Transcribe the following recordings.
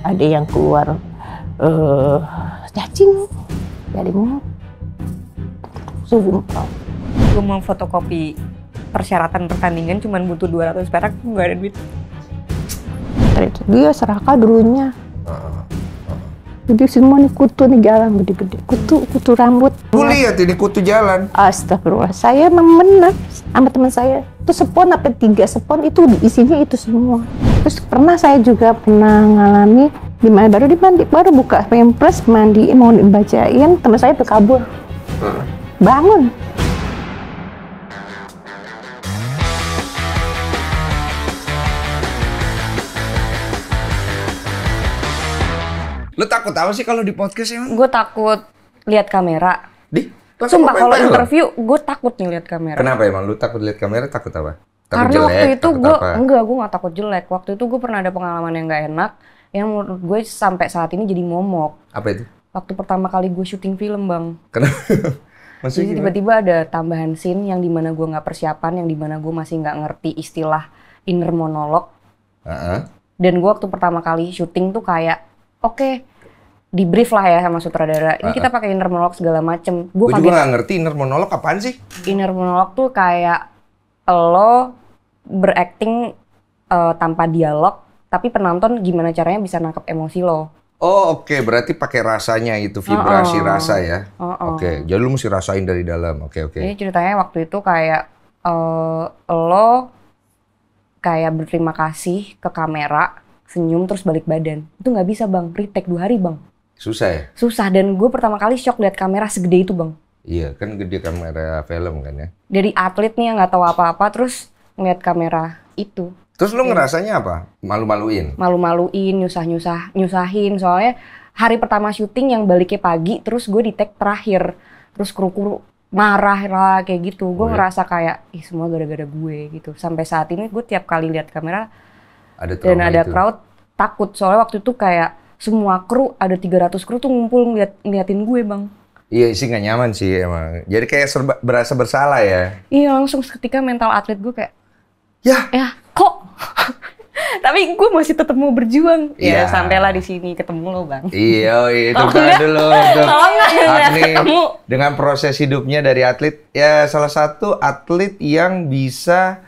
ada yang keluar uh, cacing dari mulut sumpah gue mau fotokopi persyaratan pertandingan cuma butuh 200 perak gue ada duit dia serakah dulunya jadi semua nih kutu nih jalan gede-gede kutu kutu rambut gue lihat ya ini kutu jalan astagfirullah saya memang benar sama teman saya itu sepon apa tiga sepon itu isinya itu semua terus pernah saya juga pernah ngalami di mana baru dimandi baru buka pempres mandi mau dibacain teman saya kabur hmm. bangun Lo takut apa sih kalau di podcast emang? Gue takut lihat kamera. Di? Sumpah kalau interview gue takut nih lihat kamera. Kenapa emang lu takut lihat kamera takut apa? Tapi Karena jelek, waktu itu gue enggak gue nggak takut jelek. Waktu itu gue pernah ada pengalaman yang nggak enak yang menurut gue sampai saat ini jadi momok. Apa itu? Waktu pertama kali gue syuting film bang. Kenapa? Maksudnya jadi tiba-tiba ada tambahan scene yang dimana gue nggak persiapan, yang dimana gue masih nggak ngerti istilah inner monolog. Uh -huh. Dan gue waktu pertama kali syuting tuh kayak, oke, okay, di brief lah ya sama sutradara. Ini uh, kita pakai inner monolog segala macem. Gue juga nggak ngerti inner monolog apaan sih? Inner monolog tuh kayak lo berakting uh, tanpa dialog, tapi penonton gimana caranya bisa nangkap emosi lo. Oh oke, okay. berarti pakai rasanya itu vibrasi oh, oh. rasa ya. Oh, oh. Oke, okay. jadi lu mesti rasain dari dalam. Oke okay, oke. Okay. Jadi ceritanya waktu itu kayak uh, lo kayak berterima kasih ke kamera, senyum terus balik badan. Itu nggak bisa bang, retake dua hari bang. Susah ya? Susah dan gue pertama kali shock lihat kamera segede itu bang. Iya kan gede kamera film kan ya. Dari atlet atletnya nggak tahu apa-apa terus ngeliat kamera itu. Terus lu iya. ngerasanya apa? Malu-maluin? Malu-maluin, nyusah-nyusah, nyusahin. Soalnya hari pertama syuting yang baliknya pagi, terus gue di tag terakhir. Terus kru-kru marah lah kayak gitu. Gue oh, ngerasa kayak, ih semua gara-gara gue gitu. Sampai saat ini gue tiap kali lihat kamera ada dan ada itu. crowd takut. Soalnya waktu itu kayak semua kru, ada 300 kru tuh ngumpul ngeliat, ngeliatin gue bang. Iya sih nggak nyaman sih emang. Jadi kayak serba, berasa bersalah ya. Iya langsung ketika mental atlet gue kayak Ya. Ya, kok? Tapi gue masih tetap mau berjuang. Ya, ya sampailah di sini ketemu lo, Bang. Iya, oh, iya itu kan dulu. Kalau oh, ketemu. Dengan proses hidupnya dari atlet, ya salah satu atlet yang bisa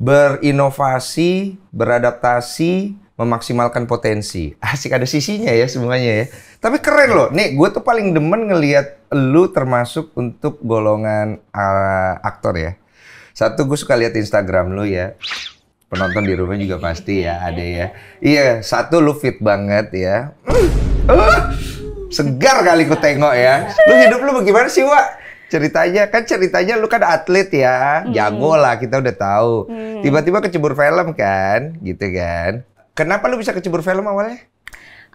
berinovasi, beradaptasi, memaksimalkan potensi. Asik ada sisinya ya semuanya ya. Tapi keren loh. Nih, gue tuh paling demen ngelihat lu termasuk untuk golongan uh, aktor ya. Satu gue suka lihat Instagram lu ya. Penonton di rumah juga pasti ya ada ya. Iya, satu lu fit banget ya. Segar kali ku tengok ya. Lu hidup lu bagaimana sih, Wak? Ceritanya kan ceritanya lu kan atlet ya, hmm. jago lah kita udah tahu. Hmm. Tiba-tiba kecebur film kan, gitu kan. Kenapa lu bisa kecebur film awalnya?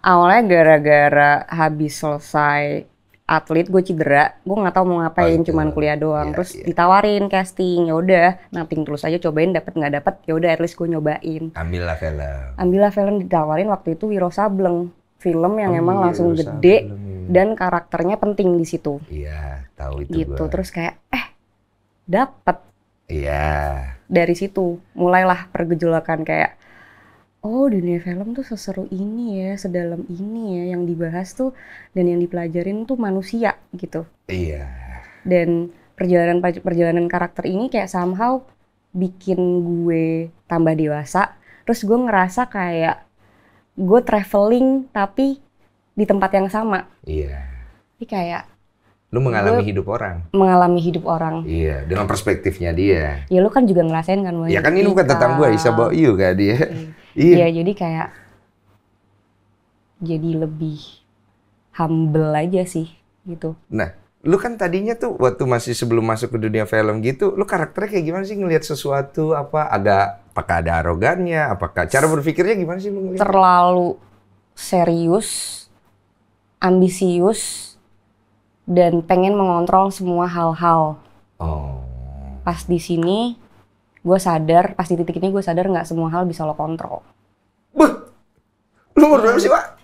Awalnya gara-gara habis selesai atlet gue cedera gue nggak tahu mau ngapain oh, cuman kuliah doang iya, terus iya. ditawarin casting yaudah, udah terus aja cobain dapat nggak dapat ya udah at least gue nyobain ambillah film ambillah film ditawarin waktu itu Wiro Sableng film yang oh, emang Wiro langsung Sableng. gede iya. dan karakternya penting di situ iya tahu itu gitu gua. terus kayak eh dapat iya dari situ mulailah pergejolakan kayak oh dunia film tuh seseru ini ya, sedalam ini ya, yang dibahas tuh dan yang dipelajarin tuh manusia gitu. Iya. Dan perjalanan perjalanan karakter ini kayak somehow bikin gue tambah dewasa. Terus gue ngerasa kayak gue traveling tapi di tempat yang sama. Iya. Jadi kayak lu mengalami lu hidup orang. Mengalami hidup orang. Iya, dengan perspektifnya dia. Ya lu kan juga ngerasain kan. Ya kan ini bukan tentang gue, bisa bawa you kan dia. Iya. Iya. Ya, jadi kayak jadi lebih humble aja sih gitu. Nah, lu kan tadinya tuh waktu masih sebelum masuk ke dunia film gitu, lu karakternya kayak gimana sih ngelihat sesuatu apa ada apakah ada arogannya, apakah cara berpikirnya gimana sih lu Terlalu serius, ambisius dan pengen mengontrol semua hal-hal. Oh. Pas di sini gue sadar pas di titik ini gue sadar nggak semua hal bisa lo kontrol. Buh, lu umur berapa sih pak?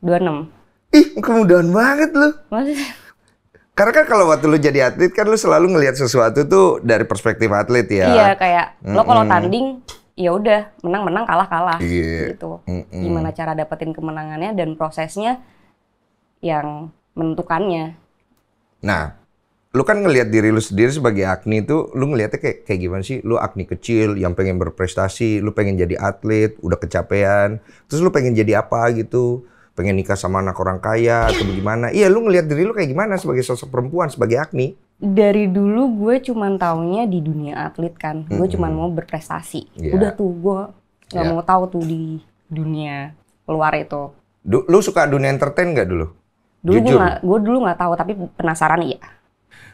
26 Ih kemudahan banget lo Maksudnya? Karena kan kalau waktu lu jadi atlet kan lu selalu ngelihat sesuatu tuh dari perspektif atlet ya. Iya kayak mm -mm. lo kalau tanding ya udah menang menang kalah kalah yeah. gitu. Mm -mm. Gimana cara dapetin kemenangannya dan prosesnya yang menentukannya. Nah lu kan ngelihat diri lu sendiri sebagai Agni itu lu ngelihatnya kayak kayak gimana sih? Lu Agni kecil yang pengen berprestasi, lu pengen jadi atlet, udah kecapean, terus lu pengen jadi apa gitu? Pengen nikah sama anak orang kaya atau gimana? Iya, lu ngelihat diri lu kayak gimana sebagai sosok perempuan sebagai Agni? Dari dulu gue cuman taunya di dunia atlet kan. Gue mm -hmm. cuman mau berprestasi. Yeah. Udah tuh gue nggak yeah. mau tahu tuh di dunia luar itu. Du lu suka dunia entertain gak dulu? Dulu gue dulu nggak tahu tapi penasaran iya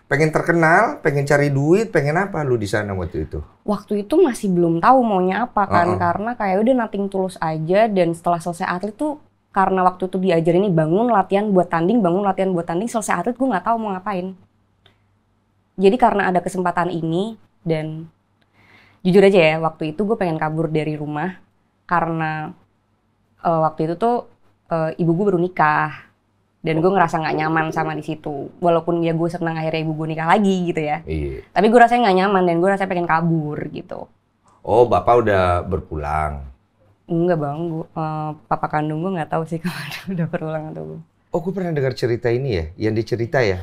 pengen terkenal, pengen cari duit, pengen apa lu di sana waktu itu? Waktu itu masih belum tahu maunya apa kan, uh -uh. karena kayak udah nating tulus aja dan setelah selesai atlet tuh karena waktu itu diajarin ini bangun latihan buat tanding, bangun latihan buat tanding, selesai atlet gue nggak tahu mau ngapain. Jadi karena ada kesempatan ini dan jujur aja ya waktu itu gue pengen kabur dari rumah karena uh, waktu itu tuh uh, ibu gue baru nikah dan gue ngerasa nggak nyaman sama di situ walaupun ya gue senang akhirnya ibu gue nikah lagi gitu ya iya. tapi gue rasanya nggak nyaman dan gue rasanya pengen kabur gitu oh bapak udah berpulang Enggak bang, gua, uh, papa kandung gue nggak tahu sih kemana udah berulang atau belum. Oh, gue pernah dengar cerita ini ya, yang dicerita ya.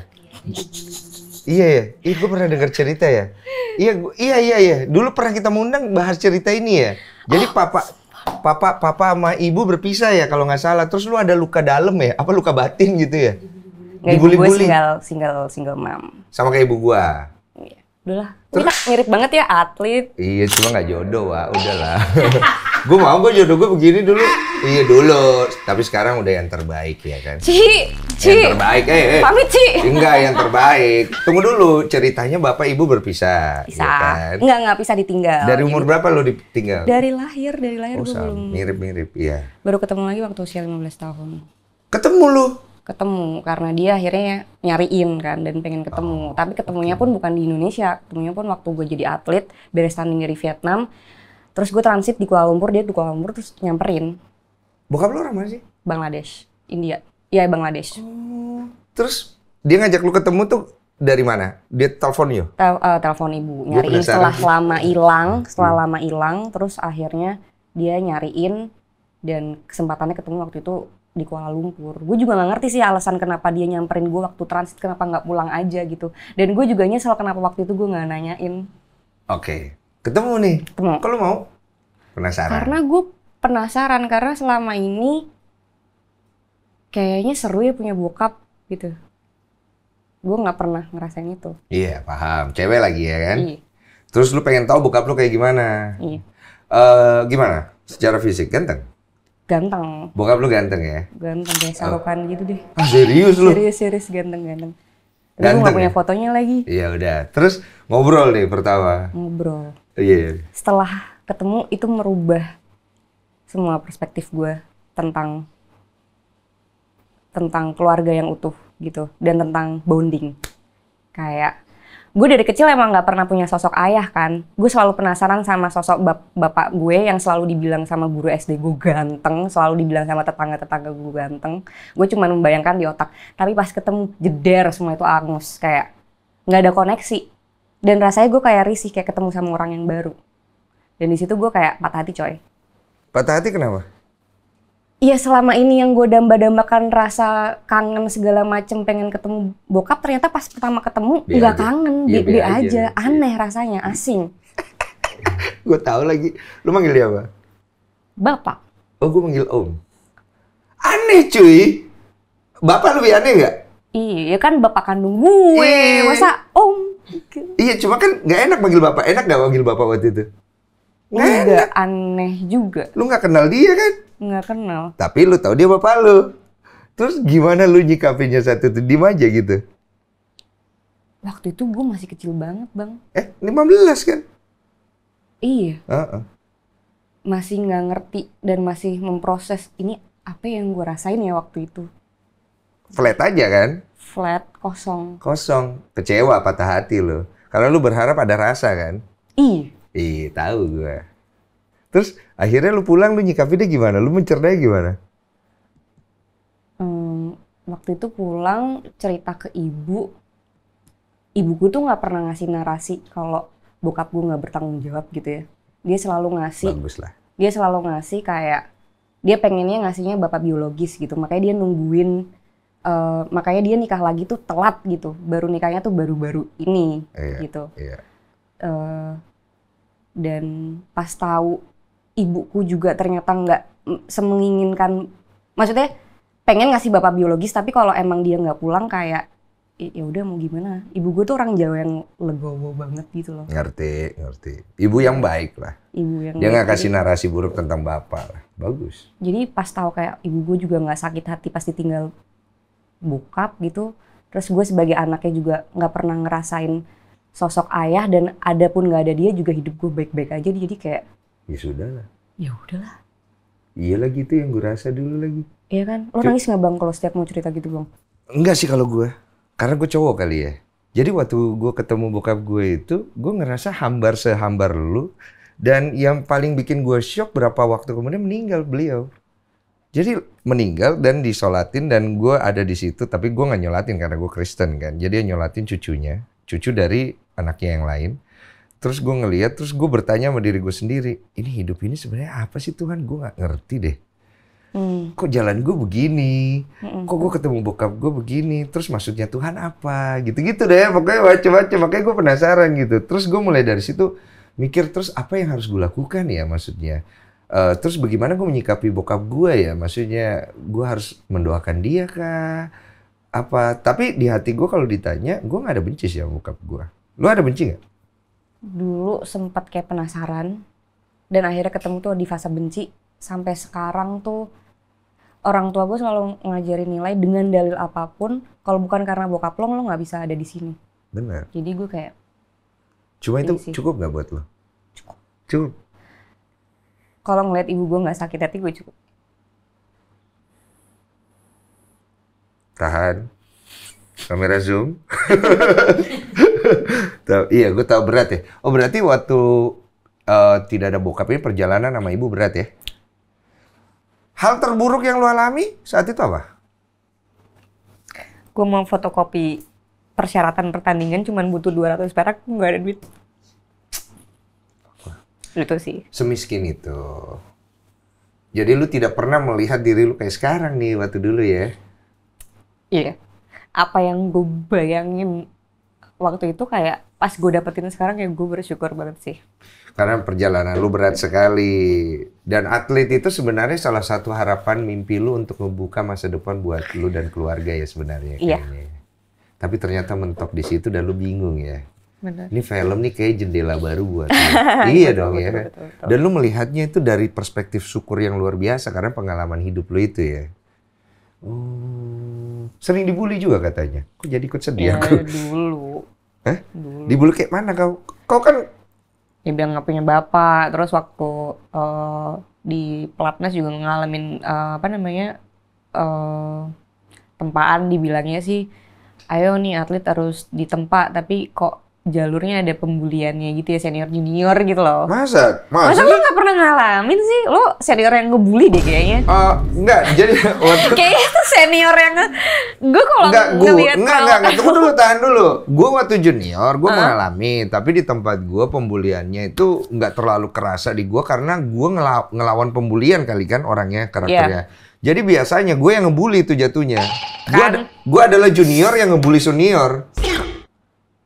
iya ya, iya gue pernah dengar cerita ya. Iya, iya iya iya. Dulu pernah kita mengundang bahas cerita ini ya. Jadi oh. papa papa papa sama ibu berpisah ya kalau nggak salah. Terus lu ada luka dalam ya? Apa luka batin gitu ya? Gak, ibu gue single, single, single mom. Sama kayak ibu gua udahlah Terus, Minah, mirip banget ya atlet iya cuma nggak jodoh wa udahlah gue mau gue jodoh gue begini dulu iya dulu tapi sekarang udah yang terbaik ya kan ci ci yang terbaik eh, eh. pamit ci enggak yang terbaik tunggu dulu ceritanya bapak ibu berpisah bisa ya kan? enggak enggak bisa ditinggal dari umur Jadi, berapa lo ditinggal dari lahir dari lahir oh, gue belum mirip mirip iya baru ketemu lagi waktu usia lima belas tahun ketemu lo ketemu karena dia akhirnya nyariin kan dan pengen ketemu. Oh, Tapi ketemunya pun bukan di Indonesia, ketemunya pun waktu gue jadi atlet beres tanding dari Vietnam. Terus gue transit di Kuala Lumpur, dia di Kuala Lumpur terus nyamperin. Bokap lu orang mana sih? Bangladesh, India. Iya Bangladesh. Oh, terus dia ngajak lu ketemu tuh dari mana? Dia telepon yo Tel uh, telepon ibu, nyariin iya, setelah lama hilang, hmm. setelah hmm. lama hilang, terus akhirnya dia nyariin dan kesempatannya ketemu waktu itu di Kuala Lumpur. Gue juga gak ngerti sih alasan kenapa dia nyamperin gue waktu transit, kenapa gak pulang aja gitu. Dan gue juga nyesel kenapa waktu itu gue gak nanyain. Oke, okay. ketemu nih. Ketemu. Kalau mau penasaran. Karena gue penasaran karena selama ini kayaknya seru ya punya bokap gitu. Gue gak pernah ngerasain itu. Iya paham, cewek lagi ya kan. Iya. Terus lu pengen tahu bokap lu kayak gimana? Iya. Uh, gimana? Secara fisik ganteng? ganteng. Bokap lu ganteng ya? Ganteng kayak sarukan oh. gitu deh. Ah, serius lu? Serius serius ganteng ganteng. Tapi ganteng, gak punya ya? fotonya lagi. Iya udah. Terus ngobrol nih pertama. Ngobrol. Iya. Yeah. Setelah ketemu itu merubah semua perspektif gue tentang tentang keluarga yang utuh gitu dan tentang bonding. Kayak gue dari kecil emang nggak pernah punya sosok ayah kan gue selalu penasaran sama sosok bap bapak gue yang selalu dibilang sama guru SD gue ganteng selalu dibilang sama tetangga tetangga gue ganteng gue cuma membayangkan di otak tapi pas ketemu jeder semua itu angus kayak nggak ada koneksi dan rasanya gue kayak risih kayak ketemu sama orang yang baru dan di situ gue kayak patah hati coy patah hati kenapa Iya selama ini yang gue damba-dambakan rasa kangen segala macem pengen ketemu bokap ternyata pas pertama ketemu nggak kangen dia dia, aja. aja iya. aneh rasanya asing. gue tahu lagi lu manggil dia apa? Bapak. Oh gue manggil om. Aneh cuy. Bapak lebih aneh nggak? Iya kan bapak kandung gue, Eh. masa om. Iya cuma kan nggak enak manggil bapak. Enak nggak manggil bapak waktu itu? udah aneh juga. Lu gak kenal dia kan? Gak kenal. Tapi lu tahu dia bapak lu. Terus gimana lu nyikapinnya saat itu Di aja gitu? Waktu itu gue masih kecil banget bang. Eh 15 kan? Iya. Uh -uh. Masih gak ngerti dan masih memproses ini apa yang gue rasain ya waktu itu. Flat aja kan? Flat, kosong. Kosong. Kecewa, patah hati lo. Karena lu berharap ada rasa kan? Iya. Iya, tahu gue. Terus akhirnya lu pulang lu nyikapi dia gimana? Lu mencerdai gimana? Hmm, waktu itu pulang cerita ke ibu. Ibuku tuh nggak pernah ngasih narasi kalau bokap gue nggak bertanggung jawab gitu ya. Dia selalu ngasih. Bagus lah. Dia selalu ngasih kayak dia pengennya ngasihnya bapak biologis gitu. Makanya dia nungguin Uh, makanya dia nikah lagi tuh telat gitu baru nikahnya tuh baru-baru ini iya, gitu iya. Uh, dan pas tahu ibuku juga ternyata nggak semenginginkan maksudnya pengen ngasih bapak biologis tapi kalau emang dia nggak pulang kayak ya udah mau gimana ibu gue tuh orang Jawa yang legowo banget gitu loh ngerti ngerti ibu yang baik lah ibu yang dia nggak kasih narasi buruk tentang bapak lah bagus jadi pas tahu kayak ibu gue juga nggak sakit hati pasti tinggal bokap gitu terus gue sebagai anaknya juga nggak pernah ngerasain sosok ayah dan ada pun nggak ada dia juga hidup gue baik-baik aja jadi kayak ya sudah lah ya lah iya lagi itu yang gue rasa dulu lagi iya kan lo Cuk- nangis nggak bang kalau setiap mau cerita gitu bang enggak sih kalau gue karena gue cowok kali ya jadi waktu gue ketemu bokap gue itu gue ngerasa hambar sehambar lu dan yang paling bikin gue shock berapa waktu kemudian meninggal beliau jadi meninggal dan disolatin dan gue ada di situ tapi gue nggak nyolatin karena gue Kristen kan jadi nyolatin cucunya cucu dari anaknya yang lain. Terus gue ngeliat, terus gue bertanya sama diri gue sendiri, ini hidup ini sebenarnya apa sih Tuhan? Gue gak ngerti deh. Hmm. Kok jalan gue begini? Hmm. Kok gue ketemu bokap gue begini? Terus maksudnya Tuhan apa? Gitu-gitu deh, pokoknya macam-macam. Makanya gue penasaran gitu. Terus gue mulai dari situ mikir terus apa yang harus gue lakukan ya maksudnya. Uh, terus bagaimana gue menyikapi bokap gue ya? Maksudnya gue harus mendoakan dia kah? Apa? Tapi di hati gue kalau ditanya, gue gak ada benci sih sama bokap gue. Lu ada benci gak? Dulu sempat kayak penasaran dan akhirnya ketemu tuh di fase benci sampai sekarang tuh orang tua gue selalu ngajarin nilai dengan dalil apapun kalau bukan karena bokap lo lo nggak bisa ada di sini. Benar. Jadi gue kayak Cuma itu sih. cukup nggak buat lo? Cukup. Cukup. Kalau ngeliat ibu gue nggak sakit hati gue cukup. Tahan. Kamera zoom. Tau, iya, gue tau berat ya. Oh berarti waktu uh, tidak ada bokap ini perjalanan sama ibu berat ya? Hal terburuk yang lo alami saat itu apa? Gue mau fotokopi persyaratan pertandingan cuman butuh 200 perak, nggak ada duit. Itu sih. Semiskin itu. Jadi lu tidak pernah melihat diri lu kayak sekarang nih waktu dulu ya? Iya. Apa yang gue bayangin waktu itu kayak pas gue dapetin sekarang ya gue bersyukur banget sih. Karena perjalanan lu berat sekali dan atlet itu sebenarnya salah satu harapan mimpi lu untuk membuka masa depan buat lu dan keluarga ya sebenarnya. Iya. Kayaknya. Tapi ternyata mentok di situ dan lu bingung ya. Benar. Ini film nih kayak jendela baru buat lu. Iya, iya betul, dong ya. Betul, betul, betul. Dan lu melihatnya itu dari perspektif syukur yang luar biasa karena pengalaman hidup lu itu ya. Hmm, sering dibully juga katanya. Kok jadi ikut sedih ya, aku? Dulu eh di bulu kayak mana kau? Kau kan ya, bilang nggak punya bapak. Terus waktu uh, di pelatnas juga ngalamin uh, apa namanya uh, tempaan dibilangnya sih, ayo nih atlet harus ditempa. Tapi kok jalurnya ada pembuliannya gitu ya senior junior gitu loh. Masa? Masa, Masa lo nggak pernah ngalamin sih? Lo senior yang ngebully deh kayaknya. Uh, eh, enggak, jadi waktu... kayaknya senior yang gue kalau enggak, gua, ngeliat enggak, enggak, enggak, tunggu dulu, tahan dulu. Gue waktu junior, gue uh. mengalami, tapi di tempat gue pembuliannya itu nggak terlalu kerasa di gue karena gue ngelaw ngelawan pembulian kali kan orangnya karakternya. Yeah. Jadi biasanya gue yang ngebully itu jatuhnya. Kan? Gue ad adalah junior yang ngebully senior.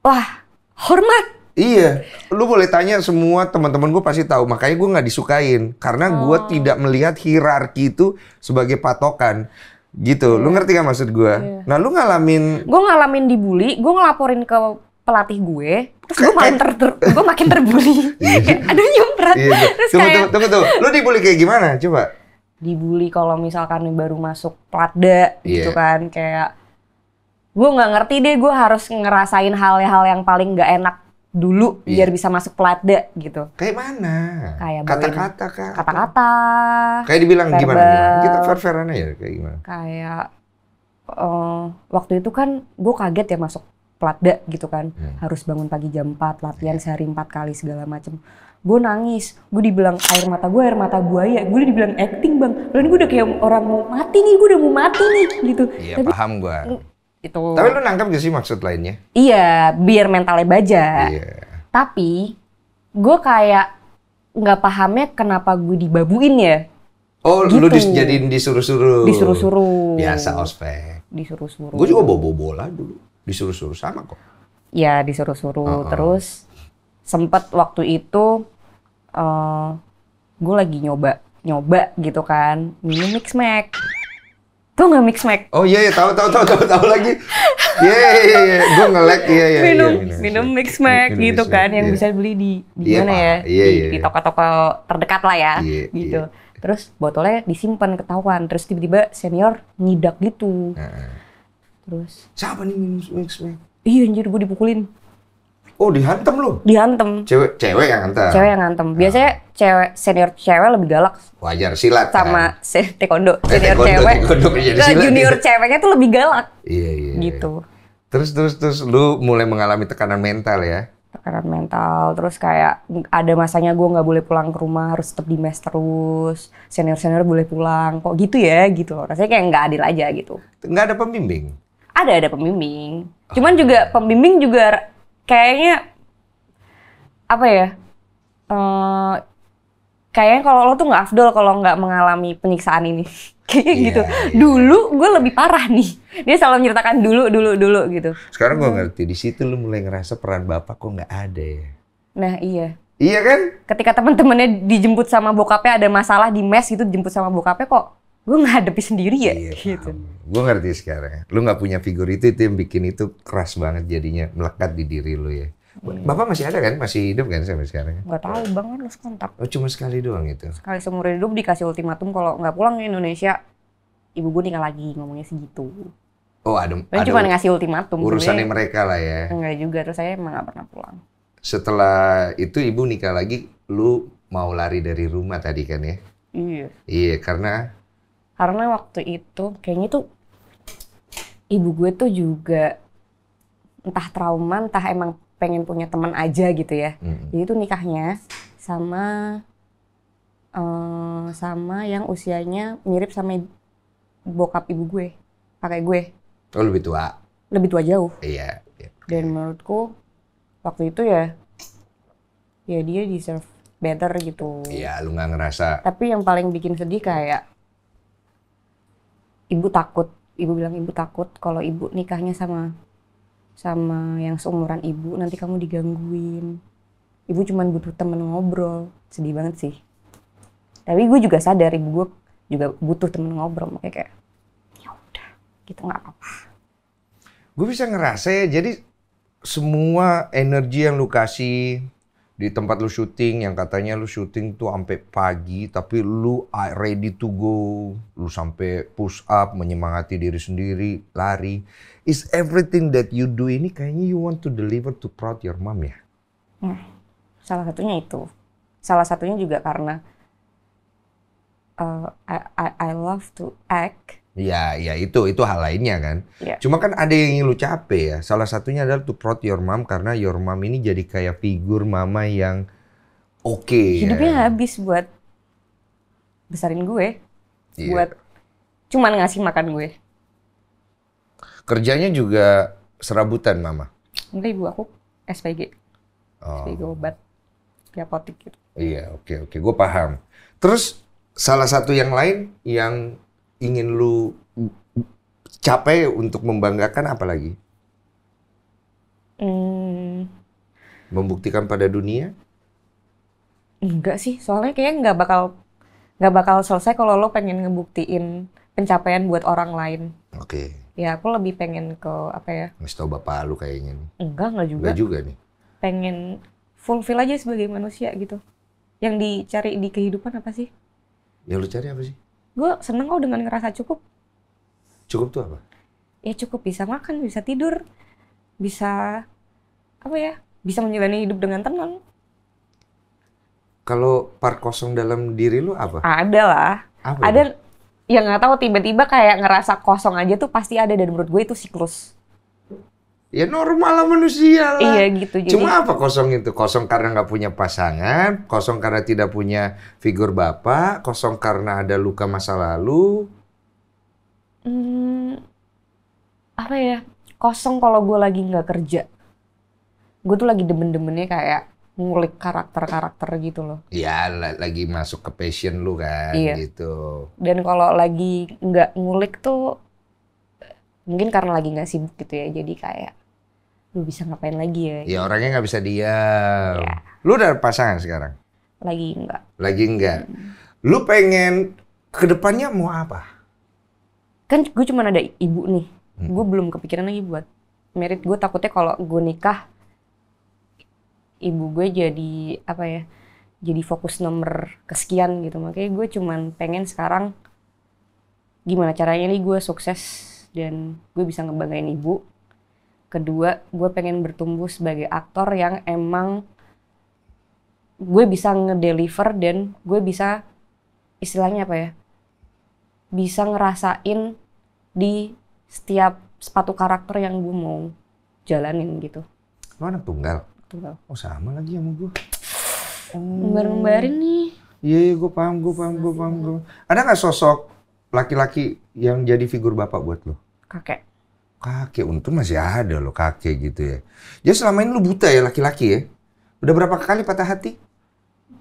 Wah, hormat. Iya, lu boleh tanya semua teman-teman gue pasti tahu. Makanya gue nggak disukain karena oh. gue tidak melihat hierarki itu sebagai patokan gitu. Yeah. Lu iya. ngerti gak maksud gue? Yeah. Nah, lu ngalamin? Gue ngalamin dibully. Gue ngelaporin ke pelatih gue. Terus gue makin ter, ter gue makin terbully. Iya. aduh nyumprat. Iya, iya. Terus tunggu, kayak... tunggu, tunggu, tunggu. Lu dibully kayak gimana? Coba. Dibully kalau misalkan baru masuk platda yeah. gitu iya. kan kayak gue nggak ngerti deh gue harus ngerasain hal-hal yang paling nggak enak dulu iya. biar bisa masuk pelatda gitu. Kayak mana? Kayak kata-kata kan Kata-kata. Kayak dibilang verbal. gimana? gimana? Kita fair-fairan aja ya, kayak gimana? Kayak uh, waktu itu kan gue kaget ya masuk pelatda gitu kan. Hmm. Harus bangun pagi jam 4, latihan hmm. sehari empat kali segala macem. Gue nangis, gue dibilang air mata gue air mata ya gue dibilang acting bang. Dan gue udah kayak orang mau mati nih, gue udah mau mati nih gitu. Iya Tapi, paham gue itu. Tapi lu nangkep gak sih maksud lainnya? Iya, biar mentalnya baja. Iya. Tapi gue kayak nggak pahamnya kenapa gue dibabuin ya. Oh, gitu. lu dis disuruh-suruh. Disuruh-suruh. Biasa ospek. Disuruh-suruh. Gue juga bobo bola dulu. Disuruh-suruh sama kok. Ya, disuruh-suruh. Uh -uh. Terus sempet waktu itu uh, eh, gue lagi nyoba nyoba gitu kan minum mix mac Tuh nggak mix mac? Oh iya, iya tahu tahu tahu tahu tahu lagi. Iya iya iya, iya. gue ngelek iya iya. Minum iya, iya, minum, mix gitu mac gitu kan, yang bisa beli di di mana ya? di, toko-toko terdekat lah ya, yeah, gitu. Yeah. Terus botolnya disimpan ketahuan, terus tiba-tiba senior nyidak gitu. Terus. Siapa nih minum mix mac? Iya anjir gue dipukulin. Oh dihantem lu? Dihantem. Cewek cewek yang hantem. Cewek yang hantem. Biasanya nah. cewek senior cewek lebih galak. Wajar silat. Sama kan? se taekwondo eh, senior taekwondo, cewek. Taekwondo, menjadi silat, junior gitu. ceweknya tuh lebih galak. Iya, iya iya. Gitu. Terus terus terus lu mulai mengalami tekanan mental ya? Tekanan mental. Terus kayak ada masanya gue nggak boleh pulang ke rumah harus tetap di mes terus. Senior senior boleh pulang. Kok gitu ya gitu. Rasanya kayak nggak adil aja gitu. Nggak ada pembimbing. Ada ada pembimbing. Ah. Cuman juga pembimbing juga kayaknya apa ya? Uh, kayaknya kalau lo tuh nggak afdol kalau nggak mengalami penyiksaan ini. Kayaknya yeah, gitu. Yeah. Iya. Dulu gue lebih parah nih. Dia selalu menceritakan dulu, dulu, dulu gitu. Sekarang gue hmm. ngerti. Di situ lo mulai ngerasa peran bapak kok nggak ada ya. Nah iya. Iya kan? Ketika teman-temannya dijemput sama bokapnya ada masalah di mes gitu dijemput sama bokapnya kok gue ngadepi sendiri ya iya, gitu. Gue ngerti sekarang. Lu nggak punya figur itu itu yang bikin itu keras banget jadinya melekat di diri lu ya. Hmm. Bapak masih ada kan? Masih hidup kan sampai sekarang? Gak tahu, Bang kan kontak. Oh, cuma sekali doang itu. Sekali seumur hidup dikasih ultimatum kalau nggak pulang ke Indonesia, ibu gue nikah lagi ngomongnya segitu. Oh, ada. Tapi ada cuma ngasih ultimatum. Urusannya mereka lah ya. Enggak juga, terus saya emang nggak pernah pulang. Setelah itu ibu nikah lagi, lu mau lari dari rumah tadi kan ya? Iya. Iya, karena karena waktu itu kayaknya tuh ibu gue tuh juga entah trauma entah emang pengen punya teman aja gitu ya hmm. jadi tuh nikahnya sama uh, sama yang usianya mirip sama bokap ibu gue pakai gue oh lebih tua lebih tua jauh iya, iya. dan menurutku waktu itu ya ya dia deserve better gitu iya lu nggak ngerasa tapi yang paling bikin sedih kayak ibu takut ibu bilang ibu takut kalau ibu nikahnya sama sama yang seumuran ibu nanti kamu digangguin ibu cuma butuh temen ngobrol sedih banget sih tapi gue juga sadar ibu gue juga butuh temen ngobrol makanya kayak ya udah gitu nggak apa-apa gue bisa ngerasa ya, jadi semua energi yang lu kasih di tempat lu syuting yang katanya lu syuting tuh sampai pagi tapi lu ah, ready to go lu sampai push up menyemangati diri sendiri lari is everything that you do ini kayaknya you want to deliver to proud your mom ya, ya salah satunya itu salah satunya juga karena uh, I, I I love to act Ya, ya itu itu hal lainnya kan. Ya. Cuma kan ada yang ingin lu capek ya. Salah satunya adalah to prod your mom karena your mom ini jadi kayak figur mama yang oke. Okay, ya. Hidupnya ya. habis buat besarin gue, Ya. buat cuman ngasih makan gue. Kerjanya juga serabutan mama. Enggak ibu aku SPG, oh. SPG obat, ya potik gitu. Iya, oke okay, oke, okay. gue paham. Terus salah satu yang lain yang ingin lu capai untuk membanggakan apa lagi? Hmm. Membuktikan pada dunia? Enggak sih, soalnya kayaknya nggak bakal nggak bakal selesai kalau lo pengen ngebuktiin pencapaian buat orang lain. Oke. Okay. Ya aku lebih pengen ke apa ya? Ngasih tau bapak lu kayaknya nih. Enggak, enggak juga. Enggak juga nih. Pengen fulfill aja sebagai manusia gitu. Yang dicari di kehidupan apa sih? Yang lu cari apa sih? gue seneng kok dengan ngerasa cukup cukup tuh apa ya cukup bisa makan bisa tidur bisa apa ya bisa menjalani hidup dengan tenang kalau par kosong dalam diri lu apa ada lah ada yang nggak tahu tiba-tiba kayak ngerasa kosong aja tuh pasti ada dan menurut gue itu siklus Ya normal lah manusia lah. Iya gitu. Jadi... Cuma apa kosong itu? Kosong karena nggak punya pasangan, kosong karena tidak punya figur bapak, kosong karena ada luka masa lalu. Hmm, apa ya? Kosong kalau gue lagi nggak kerja. Gue tuh lagi demen-demennya kayak ngulik karakter-karakter gitu loh. Iya, lagi masuk ke passion lu kan iya. gitu. Dan kalau lagi nggak ngulik tuh mungkin karena lagi nggak sibuk gitu ya jadi kayak lu bisa ngapain lagi ya? Ya orangnya nggak bisa diam. Ya. Lu udah pasangan sekarang? Lagi enggak. Lagi enggak. Hmm. Lu pengen kedepannya mau apa? Kan gue cuma ada ibu nih. Hmm. Gue belum kepikiran lagi buat merit. Gue takutnya kalau gue nikah, ibu gue jadi apa ya? Jadi fokus nomor kesekian gitu. Makanya gue cuma pengen sekarang gimana caranya nih gue sukses dan gue bisa ngebanggain ibu kedua gue pengen bertumbuh sebagai aktor yang emang gue bisa ngedeliver dan gue bisa istilahnya apa ya bisa ngerasain di setiap sepatu karakter yang gue mau jalanin gitu lo anak tunggal tunggal oh sama lagi sama gue oh. bareng nih iya iya gue paham gue paham gue paham gue ada nggak sosok laki-laki yang jadi figur bapak buat lo kakek kakek untung masih ada loh kakek gitu ya. Jadi selama ini lu buta ya laki-laki ya? Udah berapa kali patah hati?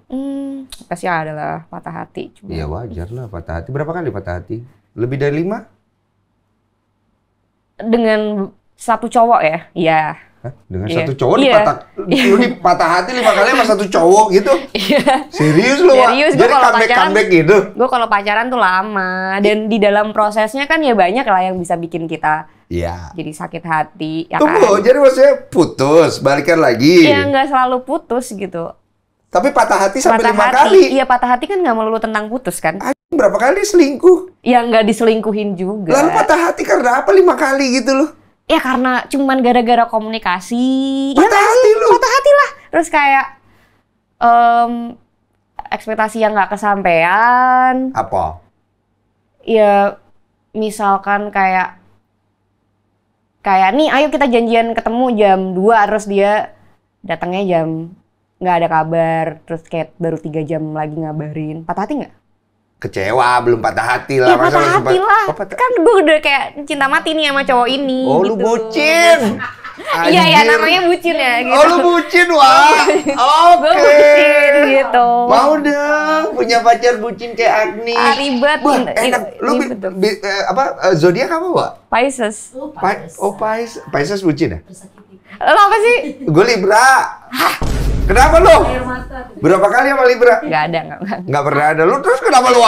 Hmm, pasti ada lah patah hati. Cuma... Ya wajar lah patah hati. Berapa kali patah hati? Lebih dari lima? Dengan satu cowok ya? Iya. Dengan yeah. satu cowok yeah. dipatah, yeah. lu dipatah hati lima kali sama satu cowok gitu? Yeah. Serius lu? Serius, Jadi kalau comeback, pacaran, comeback gitu? Gue kalau pacaran tuh lama. Dan di dalam prosesnya kan ya banyak lah yang bisa bikin kita Iya. Jadi sakit hati. Ya kan? Tunggu, kan? jadi maksudnya putus, balikan lagi. Iya, nggak selalu putus gitu. Tapi patah hati sampai patah lima hati. kali. Iya, patah hati kan nggak melulu tentang putus kan? Berapa kali selingkuh? Ya nggak diselingkuhin juga. Lalu patah hati karena apa lima kali gitu loh? Ya karena cuman gara-gara komunikasi. Ya patah ya, hati lu. Patah hati lah. Terus kayak um, ekspektasi yang nggak kesampaian. Apa? Ya misalkan kayak kayak nih ayo kita janjian ketemu jam 2 terus dia datangnya jam nggak ada kabar terus kayak baru tiga jam lagi ngabarin patah hati nggak kecewa belum patah hati lah ya, patah hati lah oh, patah... kan gue udah kayak cinta mati nih sama cowok ini oh gitu. lu bocin Iya ya namanya bucin ya gitu. Oh lu bucin wah. Oke. Okay. gitu. Mau dong punya pacar bucin kayak Agni. Ah, ribet. Wah, enak. Lu bi, bi, eh, apa eh, zodiak apa, Wak? Pisces. Oh, oh Pisces. Oh, Pisces. Pisces bucin ya? Lo apa sih? Gue Libra. Hah? Kenapa lu? Berapa kali sama Libra? Gak ada, gak, pernah. gak pernah ada. Lu terus kenapa lu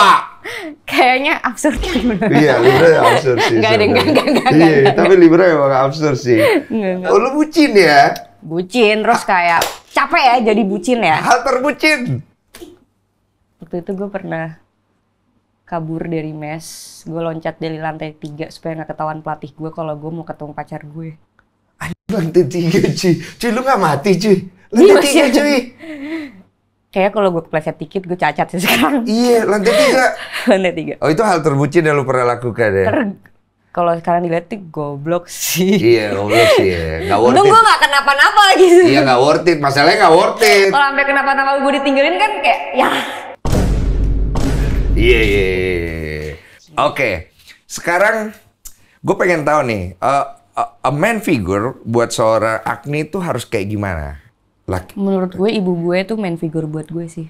Kayaknya absurd kan Iya, Libra ya absurd sih. Gak ada, gak, gak, gak, Iya, tapi Libra emang absurd sih. Gak, oh, lu bucin ya? Bucin, terus kayak capek ya jadi bucin ya. Hal terbucin. Waktu itu gue pernah kabur dari mes. Gue loncat dari lantai tiga supaya nggak ketahuan pelatih gue kalau gue mau ketemu pacar gue. Lantai tiga, cuy. cuy lu nggak mati, cuy lantai iya, tiga cuy Kayaknya kalau gue kepleset dikit, gue cacat sih sekarang. Iya, lantai tiga. lantai tiga. Oh itu hal terbucin yang lo pernah lakukan ya? Ter kalau sekarang dilihat tuh goblok sih. Iya, goblok sih. Ya. Gak worth Untung it. gue gak kenapa-napa lagi sih. Iya, gak worth it. Masalahnya gak worth it. Kalau sampai kenapa-napa gue ditinggalin kan kayak, ya. Iya, iya, iya. iya, iya. Oke. Sekarang gue pengen tahu nih, uh, a, a man figure buat seorang Agni itu harus kayak gimana? laki menurut gue ibu gue tuh main figur buat gue sih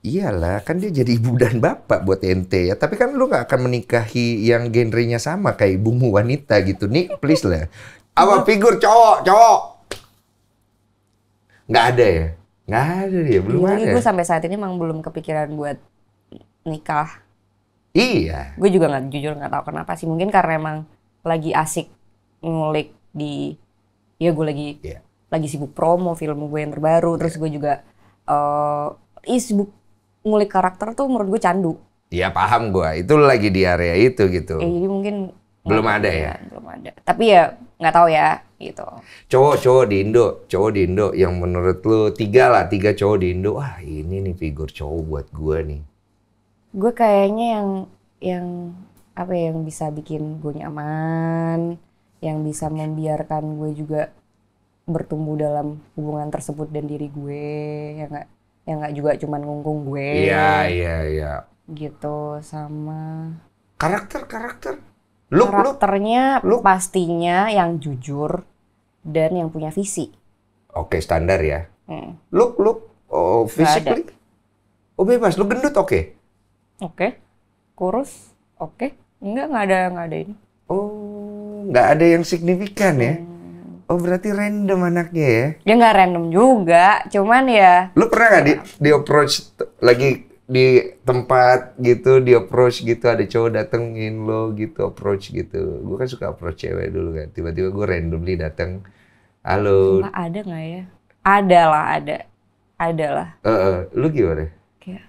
iyalah kan dia jadi ibu dan bapak buat ente ya tapi kan lu gak akan menikahi yang genrenya sama kayak ibumu wanita gitu nih please lah apa figur cowok cowok Gak ada ya Gak ada ya belum Jadi iya, ada gue sampai saat ini emang belum kepikiran buat nikah iya gue juga gak jujur gak tahu kenapa sih mungkin karena emang lagi asik ngulik di ya gue lagi yeah lagi sibuk promo film gue yang terbaru yeah. terus iya. gue juga uh, eh, is sibuk ngulik karakter tuh menurut gue candu Iya paham gue itu lagi di area itu gitu eh, jadi mungkin belum ada ya? ya belum ada tapi ya nggak tahu ya gitu cowok cowok di Indo cowok di Indo yang menurut lu tiga lah tiga cowok di Indo wah ini nih figur cowok buat gue nih gue kayaknya yang yang apa ya, yang bisa bikin gue nyaman yang bisa membiarkan gue juga bertumbuh dalam hubungan tersebut dan diri gue ya nggak ya nggak juga cuman ngungkung gue iya iya iya gitu sama karakter karakter look, karakternya look. pastinya yang jujur dan yang punya visi oke standar ya hmm. look look oh physically oh bebas lu gendut oke okay. oke okay. kurus oke okay. enggak nggak ada nggak ada ini oh nggak ada yang signifikan ya? hmm. ya Oh berarti random anaknya ya? Ya nggak random juga, cuman ya. Lu pernah nggak di, di approach lagi di tempat gitu, di approach gitu ada cowok datengin lo gitu, approach gitu. Gue kan suka approach cewek dulu kan, tiba-tiba gue randomly dateng, halo. Sumpah ada nggak ya? Ada lah, ada, ada lah. Eh, uh, uh, lu gimana? Kayak,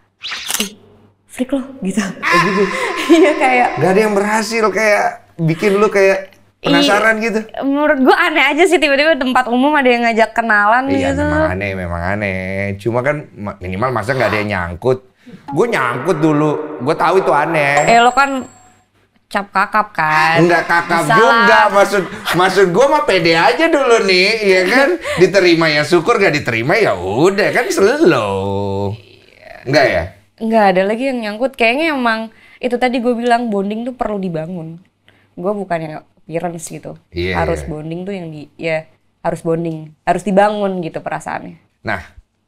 freak lo gitu. Ah! gitu. Iya kayak. Gak ada yang berhasil kayak bikin lu kayak penasaran I, gitu menurut gua aneh aja sih tiba-tiba tempat umum ada yang ngajak kenalan iya, gitu memang aneh memang aneh cuma kan minimal masa nggak ada yang nyangkut gue nyangkut dulu gue tahu itu aneh eh lo kan cap kakap kan enggak kakap Bisa juga lah. maksud maksud gue mah pede aja dulu nih ya kan diterima ya syukur gak diterima ya udah kan slow enggak ya enggak ada lagi yang nyangkut kayaknya emang itu tadi gue bilang bonding tuh perlu dibangun gue bukan yang parents gitu. Yeah, harus iya. bonding tuh yang di ya harus bonding, harus dibangun gitu perasaannya. Nah,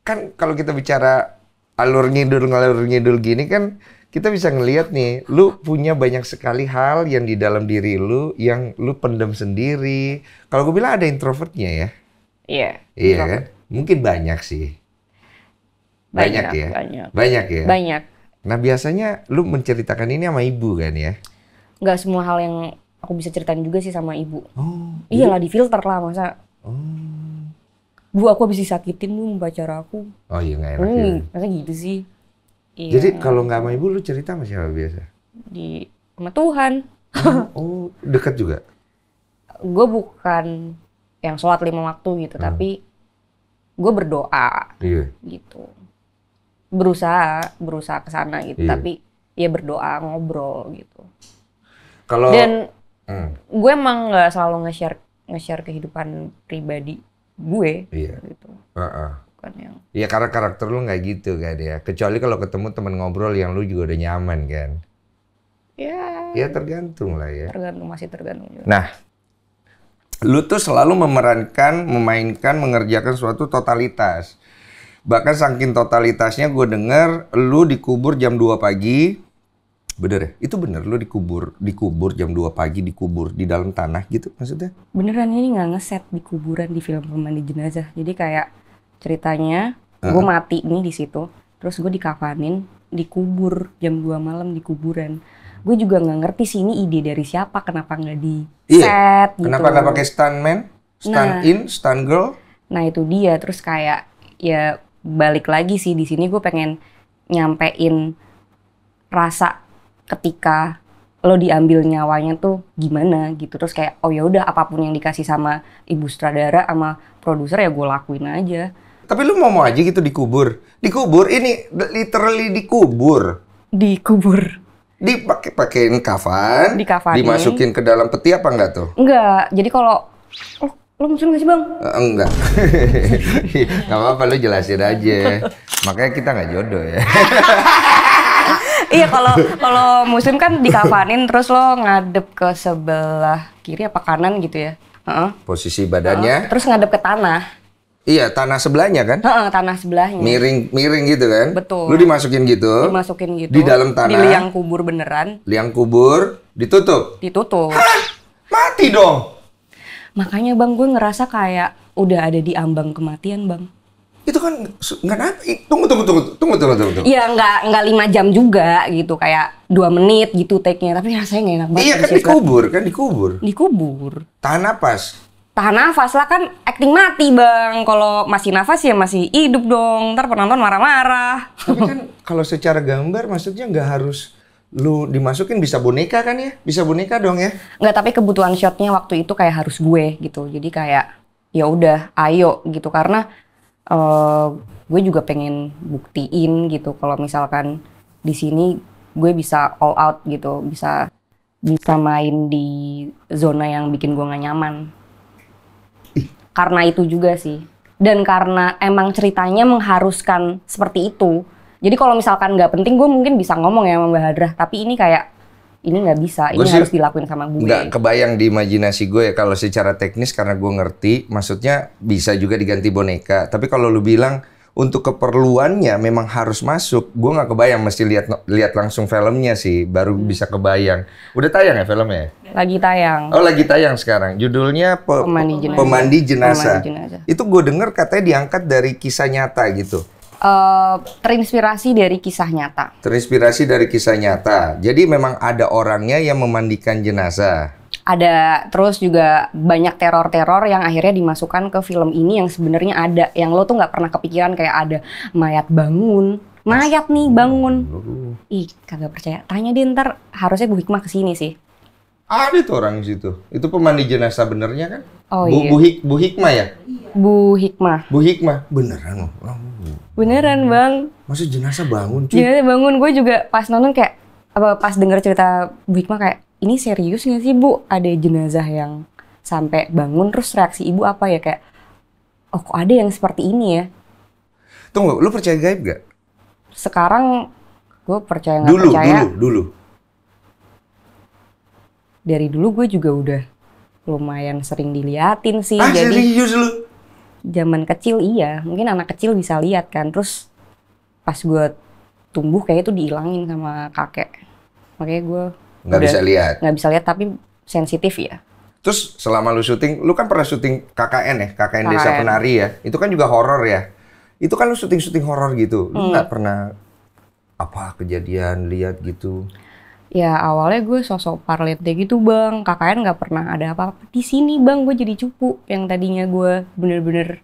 kan kalau kita bicara alur ngidul ngalur ngidul gini kan kita bisa ngelihat nih, lu punya banyak sekali hal yang di dalam diri lu yang lu pendam sendiri. Kalau gue bilang ada introvertnya ya. Iya. Yeah, iya kan? Mungkin banyak sih. Banyak, banyak ya. Banyak. Banyak ya. Banyak. Nah, biasanya lu menceritakan ini sama ibu kan ya? Nggak semua hal yang aku bisa ceritain juga sih sama ibu. Oh, Iyalah di filter lah masa. Oh. Bu aku habis disakitin bu membaca aku. Oh iya nggak enak hmm, ya. Masa gitu sih. Iya. Jadi kalau nggak sama ibu lu cerita sama siapa biasa? Di sama Tuhan. Oh, oh dekat juga? gue bukan yang sholat lima waktu gitu, hmm. tapi gue berdoa iya. gitu. Berusaha, berusaha kesana gitu, iya. tapi ya berdoa, ngobrol gitu. Kalau Dan Hmm. Gue emang nggak selalu nge-share nge-share kehidupan pribadi gue iya. gitu. Uh -uh. Bukan yang Iya karena karakter lu nggak gitu kan ya. Kecuali kalau ketemu teman ngobrol yang lu juga udah nyaman kan. Iya. Iya tergantung lah ya. Tergantung masih tergantung juga. Nah, lu tuh selalu memerankan, memainkan, mengerjakan suatu totalitas. Bahkan saking totalitasnya gue denger lu dikubur jam 2 pagi, Bener ya? Itu bener lo dikubur, dikubur jam 2 pagi, dikubur di dalam tanah gitu maksudnya? Beneran ini nggak ngeset di kuburan di film pemandi jenazah. Jadi kayak ceritanya uh -huh. gue mati nih di situ, terus gue dikafanin, dikubur jam 2 malam di kuburan. Gue juga nggak ngerti sih ini ide dari siapa, kenapa nggak di iya. set iya. gitu. Kenapa nggak pakai stuntman, stunt nah, in, stunt girl? Nah itu dia, terus kayak ya balik lagi sih di sini gue pengen nyampein rasa ketika lo diambil nyawanya tuh gimana gitu terus kayak oh ya udah apapun yang dikasih sama ibu sutradara sama produser ya gue lakuin aja tapi lu mau mau aja gitu dikubur dikubur ini literally dikubur dikubur dipakai pakein kafan, kafan dimasukin ke dalam peti apa enggak tuh? Enggak. Jadi kalau oh, lo musim nggak sih bang? Uh, enggak. nggak apa-apa lo jelasin aja. Makanya kita nggak jodoh ya. iya kalau kalau musim kan dikafanin terus lo ngadep ke sebelah kiri apa kanan gitu ya. Uh -uh. Posisi badannya. Uh Terus ngadep ke tanah. Iya, tanah sebelahnya kan? Heeh, tanah sebelahnya. Miring miring gitu kan? Betul. Lu dimasukin gitu. Dimasukin gitu. Di dalam tanah. Di liang kubur beneran. Liang kubur ditutup. Ditutup. Hah? Mati dong. Makanya Bang gue ngerasa kayak udah ada di ambang kematian, Bang itu kan nggak apa tunggu tunggu tunggu tunggu tunggu tunggu tunggu iya nggak nggak lima jam juga gitu kayak dua menit gitu take nya tapi rasanya nggak enak banget iya kan dikubur kan dikubur dikubur tahan nafas tahan nafas lah kan acting mati bang kalau masih nafas ya masih hidup dong ntar penonton marah-marah tapi kan kalau secara gambar maksudnya nggak harus lu dimasukin bisa boneka kan ya bisa boneka dong ya nggak tapi kebutuhan shotnya waktu itu kayak harus gue gitu jadi kayak ya udah ayo gitu karena uh, gue juga pengen buktiin gitu kalau misalkan di sini gue bisa all out gitu bisa bisa main di zona yang bikin gue gak nyaman karena itu juga sih dan karena emang ceritanya mengharuskan seperti itu jadi kalau misalkan nggak penting gue mungkin bisa ngomong ya sama Mbak Hadrah tapi ini kayak ini nggak bisa, gua ini sih, harus dilakuin sama gue. Nggak kebayang di imajinasi gue ya kalau secara teknis karena gue ngerti, maksudnya bisa juga diganti boneka. Tapi kalau lu bilang untuk keperluannya memang harus masuk, gue nggak kebayang mesti lihat lihat langsung filmnya sih, baru hmm. bisa kebayang. Udah tayang ya filmnya? Ya? Lagi tayang. Oh lagi tayang sekarang. Judulnya Pe Pemandi Jenazah. Pemandi Jenazah. Pemandi jenazah. Itu gue denger katanya diangkat dari kisah nyata gitu uh, terinspirasi dari kisah nyata. Terinspirasi dari kisah nyata. Jadi memang ada orangnya yang memandikan jenazah. Ada terus juga banyak teror-teror yang akhirnya dimasukkan ke film ini yang sebenarnya ada yang lo tuh nggak pernah kepikiran kayak ada mayat bangun. Mayat nih bangun. Uh. Ih, kagak percaya. Tanya dia ntar harusnya Bu Hikmah kesini sih. Ada tuh orang di situ. Itu pemandi jenazah benernya kan? Oh Bu, iya. Bu, Hik, Bu Hikmah ya? Bu Hikmah. Bu Hikmah. Beneran. Oh. Beneran bang. Maksud jenazah bangun cuy? Jenazah bangun. Gue juga pas nonton kayak, apa pas dengar cerita Bu Hikmah kayak, ini serius gak sih Bu? Ada jenazah yang sampai bangun terus reaksi ibu apa ya kayak oh kok ada yang seperti ini ya tunggu lu percaya gaib gak sekarang gue percaya nggak percaya dulu dulu dari dulu gue juga udah lumayan sering diliatin sih ah, jadi serius lu zaman kecil iya mungkin anak kecil bisa lihat kan terus pas gue tumbuh kayaknya tuh dihilangin sama kakek makanya gue nggak bisa lihat nggak bisa lihat tapi sensitif ya terus selama lu syuting lu kan pernah syuting KKN ya KKN, KKN. Desa Penari ya itu kan juga horor ya itu kan lu syuting syuting horor gitu lu hmm. nggak hmm. pernah apa kejadian lihat gitu ya awalnya gue sosok parlet deh gitu bang KKN nggak pernah ada apa-apa di sini bang gue jadi cupu yang tadinya gue bener-bener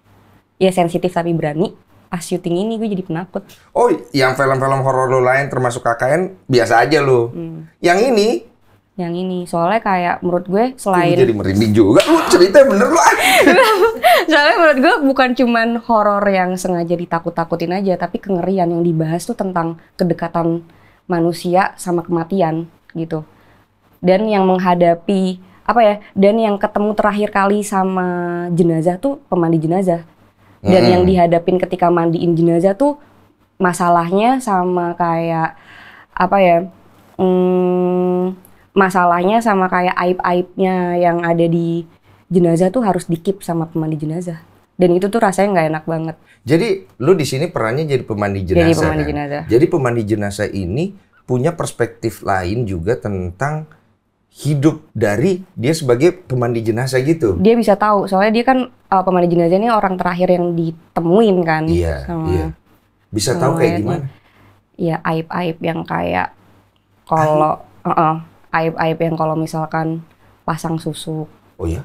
ya sensitif tapi berani pas syuting ini gue jadi penakut oh yang film-film horor lo lain termasuk KKN biasa aja lo hmm. yang ini yang ini soalnya kayak menurut gue selain ini jadi merinding juga lu cerita bener lo. soalnya menurut gue bukan cuman horor yang sengaja ditakut-takutin aja tapi kengerian yang dibahas tuh tentang kedekatan manusia sama kematian gitu. Dan yang menghadapi apa ya? Dan yang ketemu terakhir kali sama jenazah tuh pemandi jenazah. Dan hmm. yang dihadapin ketika mandiin jenazah tuh masalahnya sama kayak apa ya? Hmm, masalahnya sama kayak aib-aibnya yang ada di jenazah tuh harus dikip sama pemandi jenazah dan itu tuh rasanya nggak enak banget. Jadi lu di sini perannya jadi pemandi jenazah. Jadi kan? pemandi kan? jenazah. Jadi pemandi jenazah ini punya perspektif lain juga tentang hidup dari dia sebagai pemandi jenazah gitu. Dia bisa tahu, soalnya dia kan uh, pemandi jenazah ini orang terakhir yang ditemuin kan. Iya. Sama, iya. Bisa tahu kayak gimana? Iya, aib-aib yang kayak kalau aib. uh -uh, aib-aib yang kalau misalkan pasang susuk. Oh ya.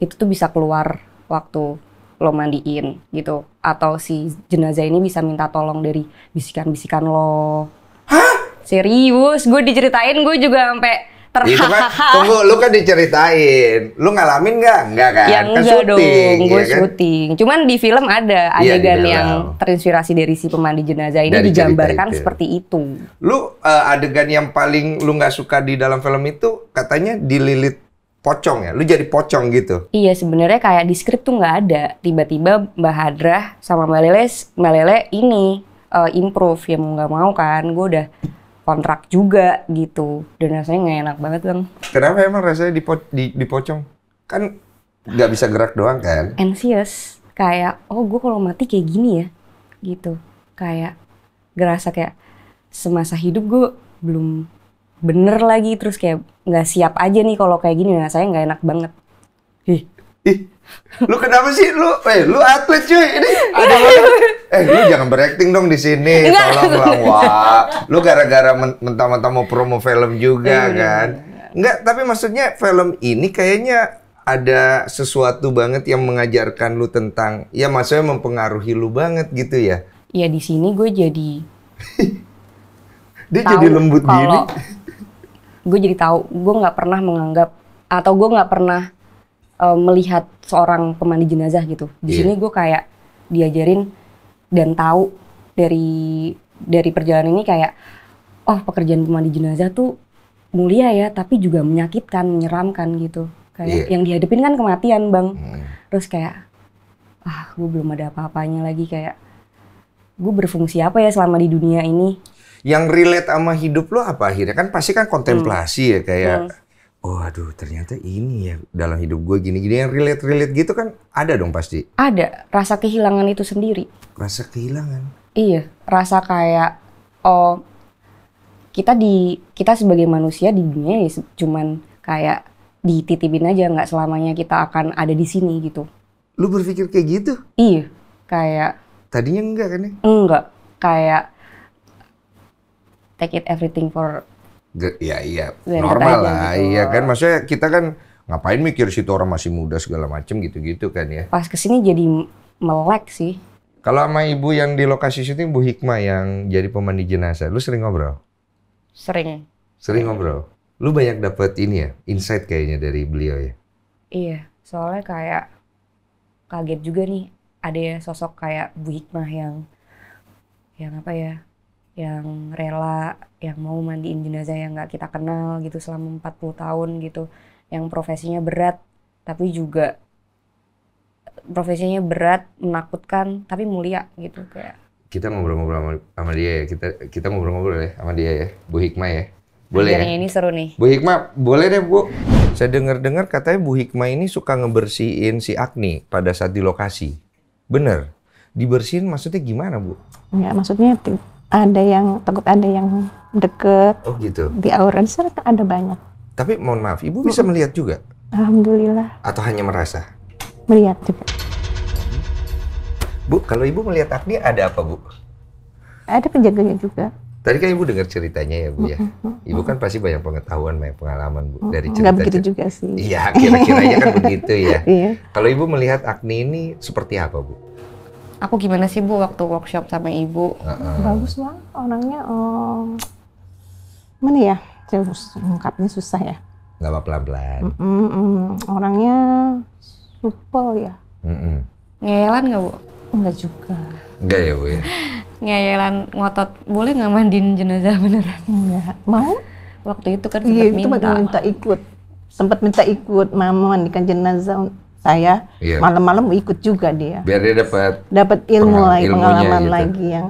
Itu tuh bisa keluar waktu lo mandiin gitu atau si jenazah ini bisa minta tolong dari bisikan-bisikan lo Hah? serius gue diceritain gue juga sampai terhaha kan, tunggu lu kan diceritain lu ngalamin nggak nggak kan ya, kan enggak syuting dong, ya gue kan? syuting cuman di film ada iya, adegan ya, yang terinspirasi dari si pemandi jenazah ini dari digambarkan itu. Ya. seperti itu lu uh, adegan yang paling lu nggak suka di dalam film itu katanya dililit pocong ya, lu jadi pocong gitu. Iya sebenarnya kayak di skrip tuh nggak ada. Tiba-tiba Mbak Hadrah sama Mbak Lele, Mbak Lele ini uh, improve ya mau nggak mau kan, gue udah kontrak juga gitu. Dan rasanya nggak enak banget bang. Kenapa emang rasanya dipo di dipocong? Kan nggak bisa gerak doang kan? Anxious, kayak oh gue kalau mati kayak gini ya, gitu. Kayak gerasa kayak semasa hidup gue belum bener lagi terus kayak nggak siap aja nih kalau kayak gini nah saya nggak enak banget ih ih lu kenapa sih lu eh lu atlet cuy ini ada eh lu jangan berakting dong di sini tolong lu gara-gara mentah-mentah mau promo film juga iya. kan Enggak, tapi maksudnya film ini kayaknya ada sesuatu banget yang mengajarkan lu tentang ya maksudnya mempengaruhi lu banget gitu ya. Iya, di sini gue jadi dia jadi lembut gini gue jadi tahu gue nggak pernah menganggap atau gue nggak pernah uh, melihat seorang pemandi jenazah gitu. Di yeah. sini gue kayak diajarin dan tahu dari dari perjalanan ini kayak oh pekerjaan pemandi jenazah tuh mulia ya, tapi juga menyakitkan, menyeramkan gitu. Kayak yeah. yang dihadapin kan kematian, Bang. Hmm. Terus kayak ah, gue belum ada apa-apanya lagi kayak gue berfungsi apa ya selama di dunia ini yang relate sama hidup lo apa akhirnya? Kan pasti kan kontemplasi hmm. ya kayak hmm oh aduh ternyata ini ya dalam hidup gue gini-gini yang relate-relate gitu kan ada dong pasti. Ada, rasa kehilangan itu sendiri. Rasa kehilangan? Iya, rasa kayak oh kita di kita sebagai manusia di dunia ya cuman kayak dititipin aja nggak selamanya kita akan ada di sini gitu. Lu berpikir kayak gitu? Iya, kayak tadinya enggak kan ya? Enggak, kayak take it everything for G ya iya normal lah gitu. iya kan maksudnya kita kan ngapain mikir situ orang masih muda segala macem gitu-gitu kan ya pas kesini jadi melek sih kalau sama ibu yang di lokasi syuting Bu Hikmah yang jadi pemandi jenazah lu sering ngobrol sering sering ngobrol lu banyak dapet ini ya insight kayaknya dari beliau ya iya soalnya kayak kaget juga nih ada sosok kayak Bu Hikmah yang yang apa ya yang rela yang mau mandiin jenazah yang nggak kita kenal gitu selama 40 tahun gitu yang profesinya berat tapi juga profesinya berat menakutkan tapi mulia gitu kayak kita ngobrol-ngobrol sama, dia ya kita kita ngobrol-ngobrol ya sama dia ya Bu Hikmah ya boleh ya? ini seru nih Bu Hikmah boleh deh Bu saya dengar-dengar katanya Bu Hikmah ini suka ngebersihin si Agni pada saat di lokasi bener dibersihin maksudnya gimana Bu? Ya maksudnya ada yang takut ada yang deket. Oh gitu. Di aura di sana kan ada banyak. Tapi mohon maaf, ibu bisa melihat juga? Alhamdulillah. Atau hanya merasa? Melihat juga. Bu, kalau ibu melihat Agni ada apa bu? Ada penjaganya juga. Tadi kan ibu dengar ceritanya ya bu ya. Ibu kan pasti banyak pengetahuan, banyak pengalaman bu dari cerita. Enggak begitu juga sih. Iya, kira-kiranya kan begitu ya. Iya. Kalau ibu melihat Agni ini seperti apa bu? aku gimana sih bu waktu workshop sama ibu uh -uh. bagus banget orangnya um, mana ya terus ungkapnya susah ya nggak apa pelan pelan mm -mm, orangnya supel ya mm -mm. ngeyelan nggak bu nggak juga nggak ya bu ya ngeyelan ngotot boleh nggak mandiin jenazah beneran nggak mau waktu itu kan iya, sempat iya, minta. minta ikut sempat minta ikut mama mandikan jenazah saya malam iya. malam-malam ikut juga dia. Biar dia dapat dapat ilmu lagi, pengalaman gitu. lagi yang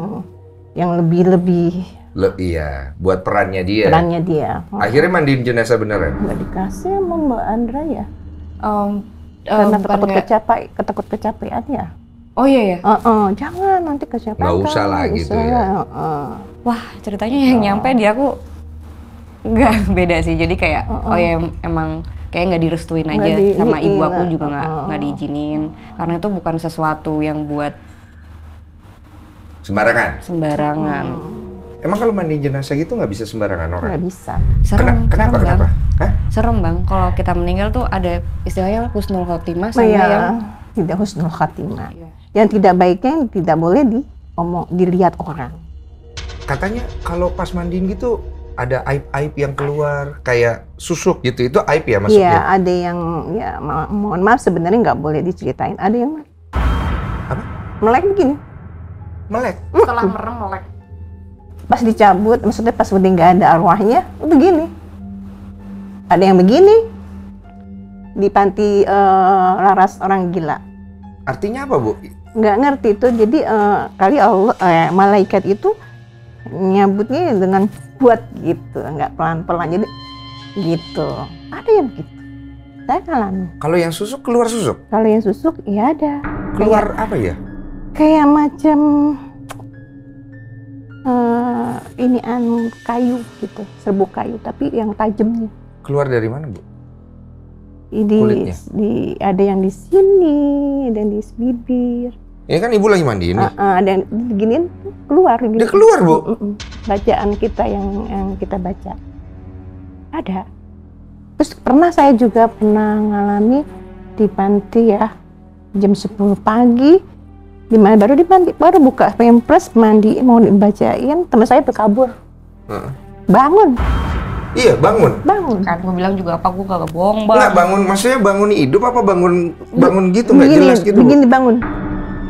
yang lebih-lebih. Le iya, buat perannya dia. Perannya dia. Oh. Akhirnya mandiin jenazah beneran. Gak dikasih sama Mbak Andra ya. Um, um, Karena takut kecapai, ketakut kecapean ya. Oh iya ya. Uh -uh, jangan nanti kecapean. Gak kan, usah lah gitu usah. ya. Uh -uh. Wah ceritanya yang uh. nyampe di aku nggak beda sih. Jadi kayak uh -uh. oh ya emang kayak nggak direstuin aja gak di, sama ibu aku juga nggak oh. nggak diizinin karena itu bukan sesuatu yang buat sembarangan sembarangan hmm. emang kalau mandi jenazah gitu nggak bisa sembarangan orang nggak bisa serem Kena, kenapa serem kenapa bang. Hah? serem bang kalau kita meninggal tuh ada istilahnya husnul khotimah sama ya, yang tidak husnul khotimah ya. yang tidak baiknya yang tidak boleh diomong dilihat orang katanya kalau pas mandiin gitu ada aib-aib yang keluar kayak susuk gitu itu aib ya maksudnya? Iya ada yang ya ma mohon maaf sebenarnya nggak boleh diceritain ada yang apa? Melek begini. Melek. Mm. Setelah merem melek. Pas dicabut maksudnya pas udah nggak ada arwahnya begini. Ada yang begini di panti uh, laras orang gila. Artinya apa bu? Nggak ngerti itu jadi uh, kali Allah eh, malaikat itu nyabutnya dengan buat gitu nggak pelan-pelan jadi gitu ada yang gitu saya kalah. kalau yang susuk keluar susuk kalau yang susuk ya ada keluar kayak, apa ya kayak macam uh, eh, inian kayu gitu serbuk kayu tapi yang tajamnya keluar dari mana bu Ini di, di ada yang di sini ada yang di bibir Ya kan ibu lagi mandiin nih. Uh, uh, ada yang keluar. Gini. Dia keluar bu. bacaan kita yang yang kita baca ada. Terus pernah saya juga pernah ngalami di panti ya jam 10 pagi di mana baru di panti baru buka pempres mandi mau dibacain teman saya berkabur uh. bangun Iya bangun. Bangun. Kan gue bilang juga apa gue gak bohong bang. Nggak bangun, maksudnya bangun hidup apa bangun bangun gitu nggak jelas gitu. Begini bangun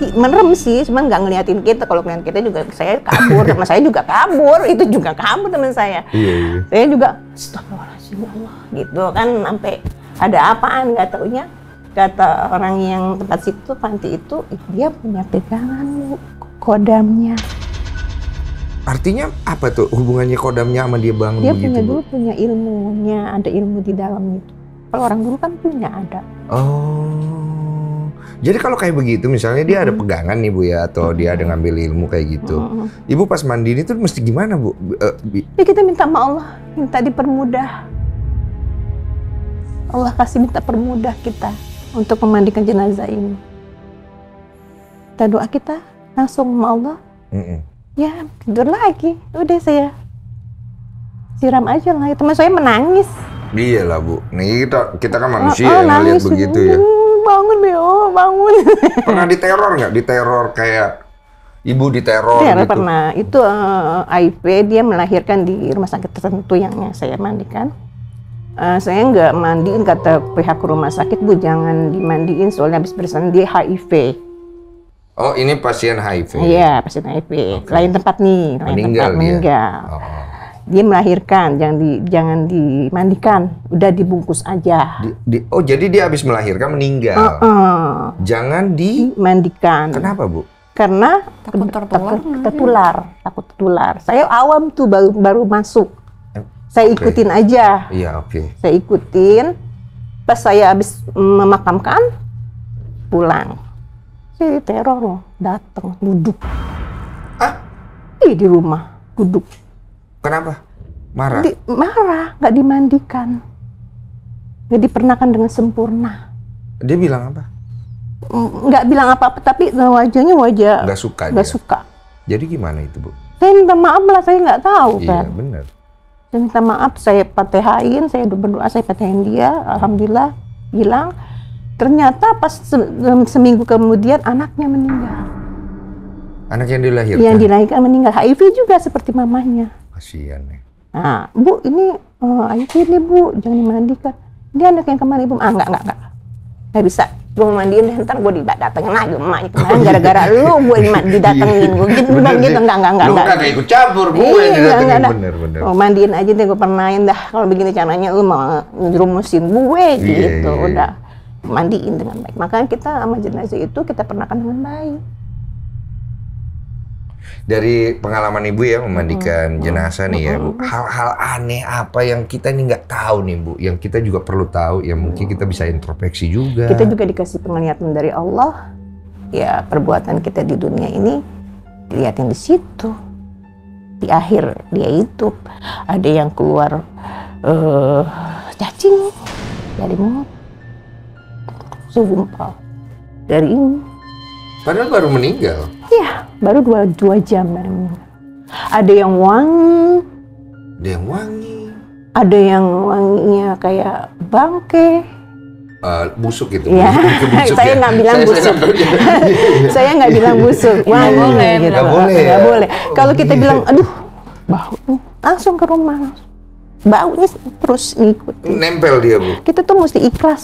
mati merem sih cuman nggak ngeliatin kita kalau ngeliatin kita juga saya kabur teman saya juga kabur itu juga kabur teman saya iya, iya. saya juga astagfirullahaladzim ya Allah gitu kan sampai ada apaan nggak taunya kata orang yang tempat situ panti itu dia punya pegangan kodamnya Artinya apa tuh hubungannya kodamnya sama dia bangun Dia gitu, punya dulu punya ilmunya, ada ilmu di dalam itu. Kalau orang dulu kan punya ada. Oh. Jadi kalau kayak begitu misalnya dia hmm. ada pegangan nih Bu ya atau hmm. dia ada ngambil ilmu kayak gitu. Hmm. Ibu pas mandi ini tuh mesti gimana Bu? Uh, ya kita minta sama Allah, minta dipermudah. Allah kasih minta permudah kita untuk memandikan jenazah ini. Kita doa kita langsung sama Allah. Mm -mm. Ya tidur lagi, udah saya siram aja lah. Teman saya menangis. Iya lah bu. Nih kita kita kan oh, manusia oh, oh, yang ngeliat begitu ya oh bangun. Pernah diteror nggak? Diteror kayak ibu diteror Teror gitu? pernah. Itu uh, eh, AIP dia melahirkan di rumah sakit tertentu yang saya mandikan. Uh, saya nggak mandiin kata pihak rumah sakit bu jangan dimandiin soalnya habis bersan dia HIV. Oh ini pasien HIV? Iya pasien HIV. Okay. Lain tempat nih. Lain oh, meninggal tempat, dia. Meninggal. Oh dia melahirkan jangan di jangan dimandikan udah dibungkus aja di, di, oh jadi dia habis melahirkan meninggal uh -uh. jangan dimandikan kenapa bu karena takut tertular takut tertular takut tertular saya awam tuh baru baru masuk eh, saya ikutin aja iya oke okay. saya ikutin pas saya habis memakamkan pulang jadi teror loh datang duduk ah di rumah duduk Kenapa? Marah. Di, marah, nggak dimandikan, nggak dipernakan dengan sempurna. Dia bilang apa? Mm, nggak bilang apa-apa, tapi wajahnya wajah. Nggak suka. Nggak suka. Jadi gimana itu bu? Saya minta maaf lah, saya nggak tahu iya, kan. Iya benar. Saya minta maaf, saya patehain, saya berdoa, saya patehain dia, alhamdulillah hilang. Ternyata pas se seminggu kemudian anaknya meninggal. Anak yang dilahirkan? Yang dilahirkan meninggal. HIV juga seperti mamanya. Kasihan nih. Nah, Bu, ini uh, ayo ini Bu, jangan dimandikan. Dia anak yang kemarin Ibu. Ah, enggak, enggak, enggak. Enggak bisa. Gue mau mandiin deh, ntar gue didatengin lagi emaknya kemarin gara-gara lu gue didatengin gue gitu, bener, gitu, enggak, enggak, enggak. Lu enggak ikut campur, gue yang iya, didatengin. Enggak, bener, bener. Oh, mandiin aja deh, gue pernahin dah. Kalau begini caranya lu mau ngerumusin gue iya, iya, gitu, yeah, yeah, udah mandiin dengan baik. Makanya kita sama jenazah itu kita kan dengan baik dari pengalaman ibu ya memandikan hmm. jenazah nih ya bu hal-hal aneh apa yang kita ini nggak tahu nih bu yang kita juga perlu tahu ya mungkin kita bisa introspeksi juga kita juga dikasih penglihatan dari Allah ya perbuatan kita di dunia ini dilihatin di situ di akhir dia itu ada yang keluar uh, cacing dari mulut sumpah dari ini Padahal baru meninggal. Iya, baru dua, dua jam baru meninggal. Ada yang wangi. Ada yang wangi. Ada yang wanginya kayak bangke. Uh, busuk gitu. Iya. saya nggak bilang busuk. Saya nggak bilang busuk. Wangi gak boleh, gitu. Nggak boleh. Nggak boleh. Oh, Kalau kita iya. bilang, aduh, bau langsung ke rumah. Baunya terus ngikut. Nempel dia bu. Kita tuh mesti ikhlas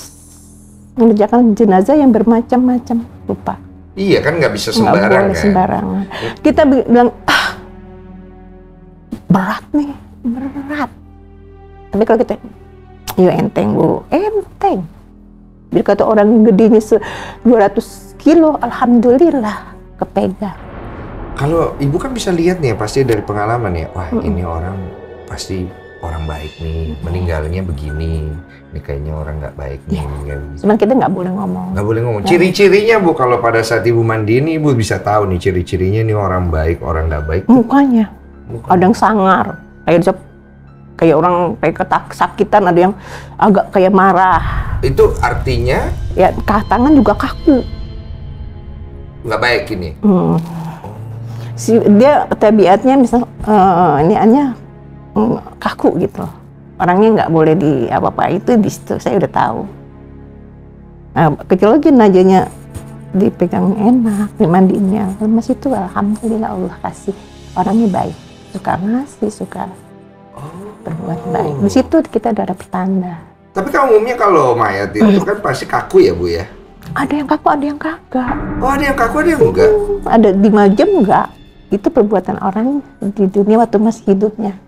mengerjakan jenazah yang bermacam-macam lupa Iya kan nggak bisa sembarangan. kan. Kita bilang ah berat nih berat. Tapi kalau kita yuk enteng bu enteng. Jadi kata orang gedenya 200 kilo, alhamdulillah kepegang. Kalau ibu kan bisa lihat nih ya, pasti dari pengalaman ya, wah mm -mm. ini orang pasti orang baik nih mm-hmm. meninggalnya begini ini kayaknya orang nggak baik nih yeah. Iya. cuman kita nggak boleh ngomong nggak boleh ngomong iya. ciri-cirinya bu kalau pada saat ibu mandi ini, ibu bisa tahu nih ciri-cirinya nih orang baik orang nggak baik mukanya Muka. kadang sangar kayak dicap kayak orang kayak ketak sakitan. ada yang agak kayak marah itu artinya ya kah tangan juga kaku nggak baik ini hmm. Oh. si dia tabiatnya misal uh, ini hanya kaku gitu orangnya nggak boleh di apa apa itu di situ saya udah tahu nah, kecil lagi najanya dipegang enak dimandinya mas itu alhamdulillah Allah kasih orangnya baik suka ngasih suka perbuatan berbuat oh. baik di situ kita udah ada pertanda tapi kan umumnya kalau mayat itu hmm. kan pasti kaku ya bu ya ada yang kaku ada yang kagak oh ada yang kaku ada yang enggak hmm, ada di majem enggak itu perbuatan orang di dunia waktu masih hidupnya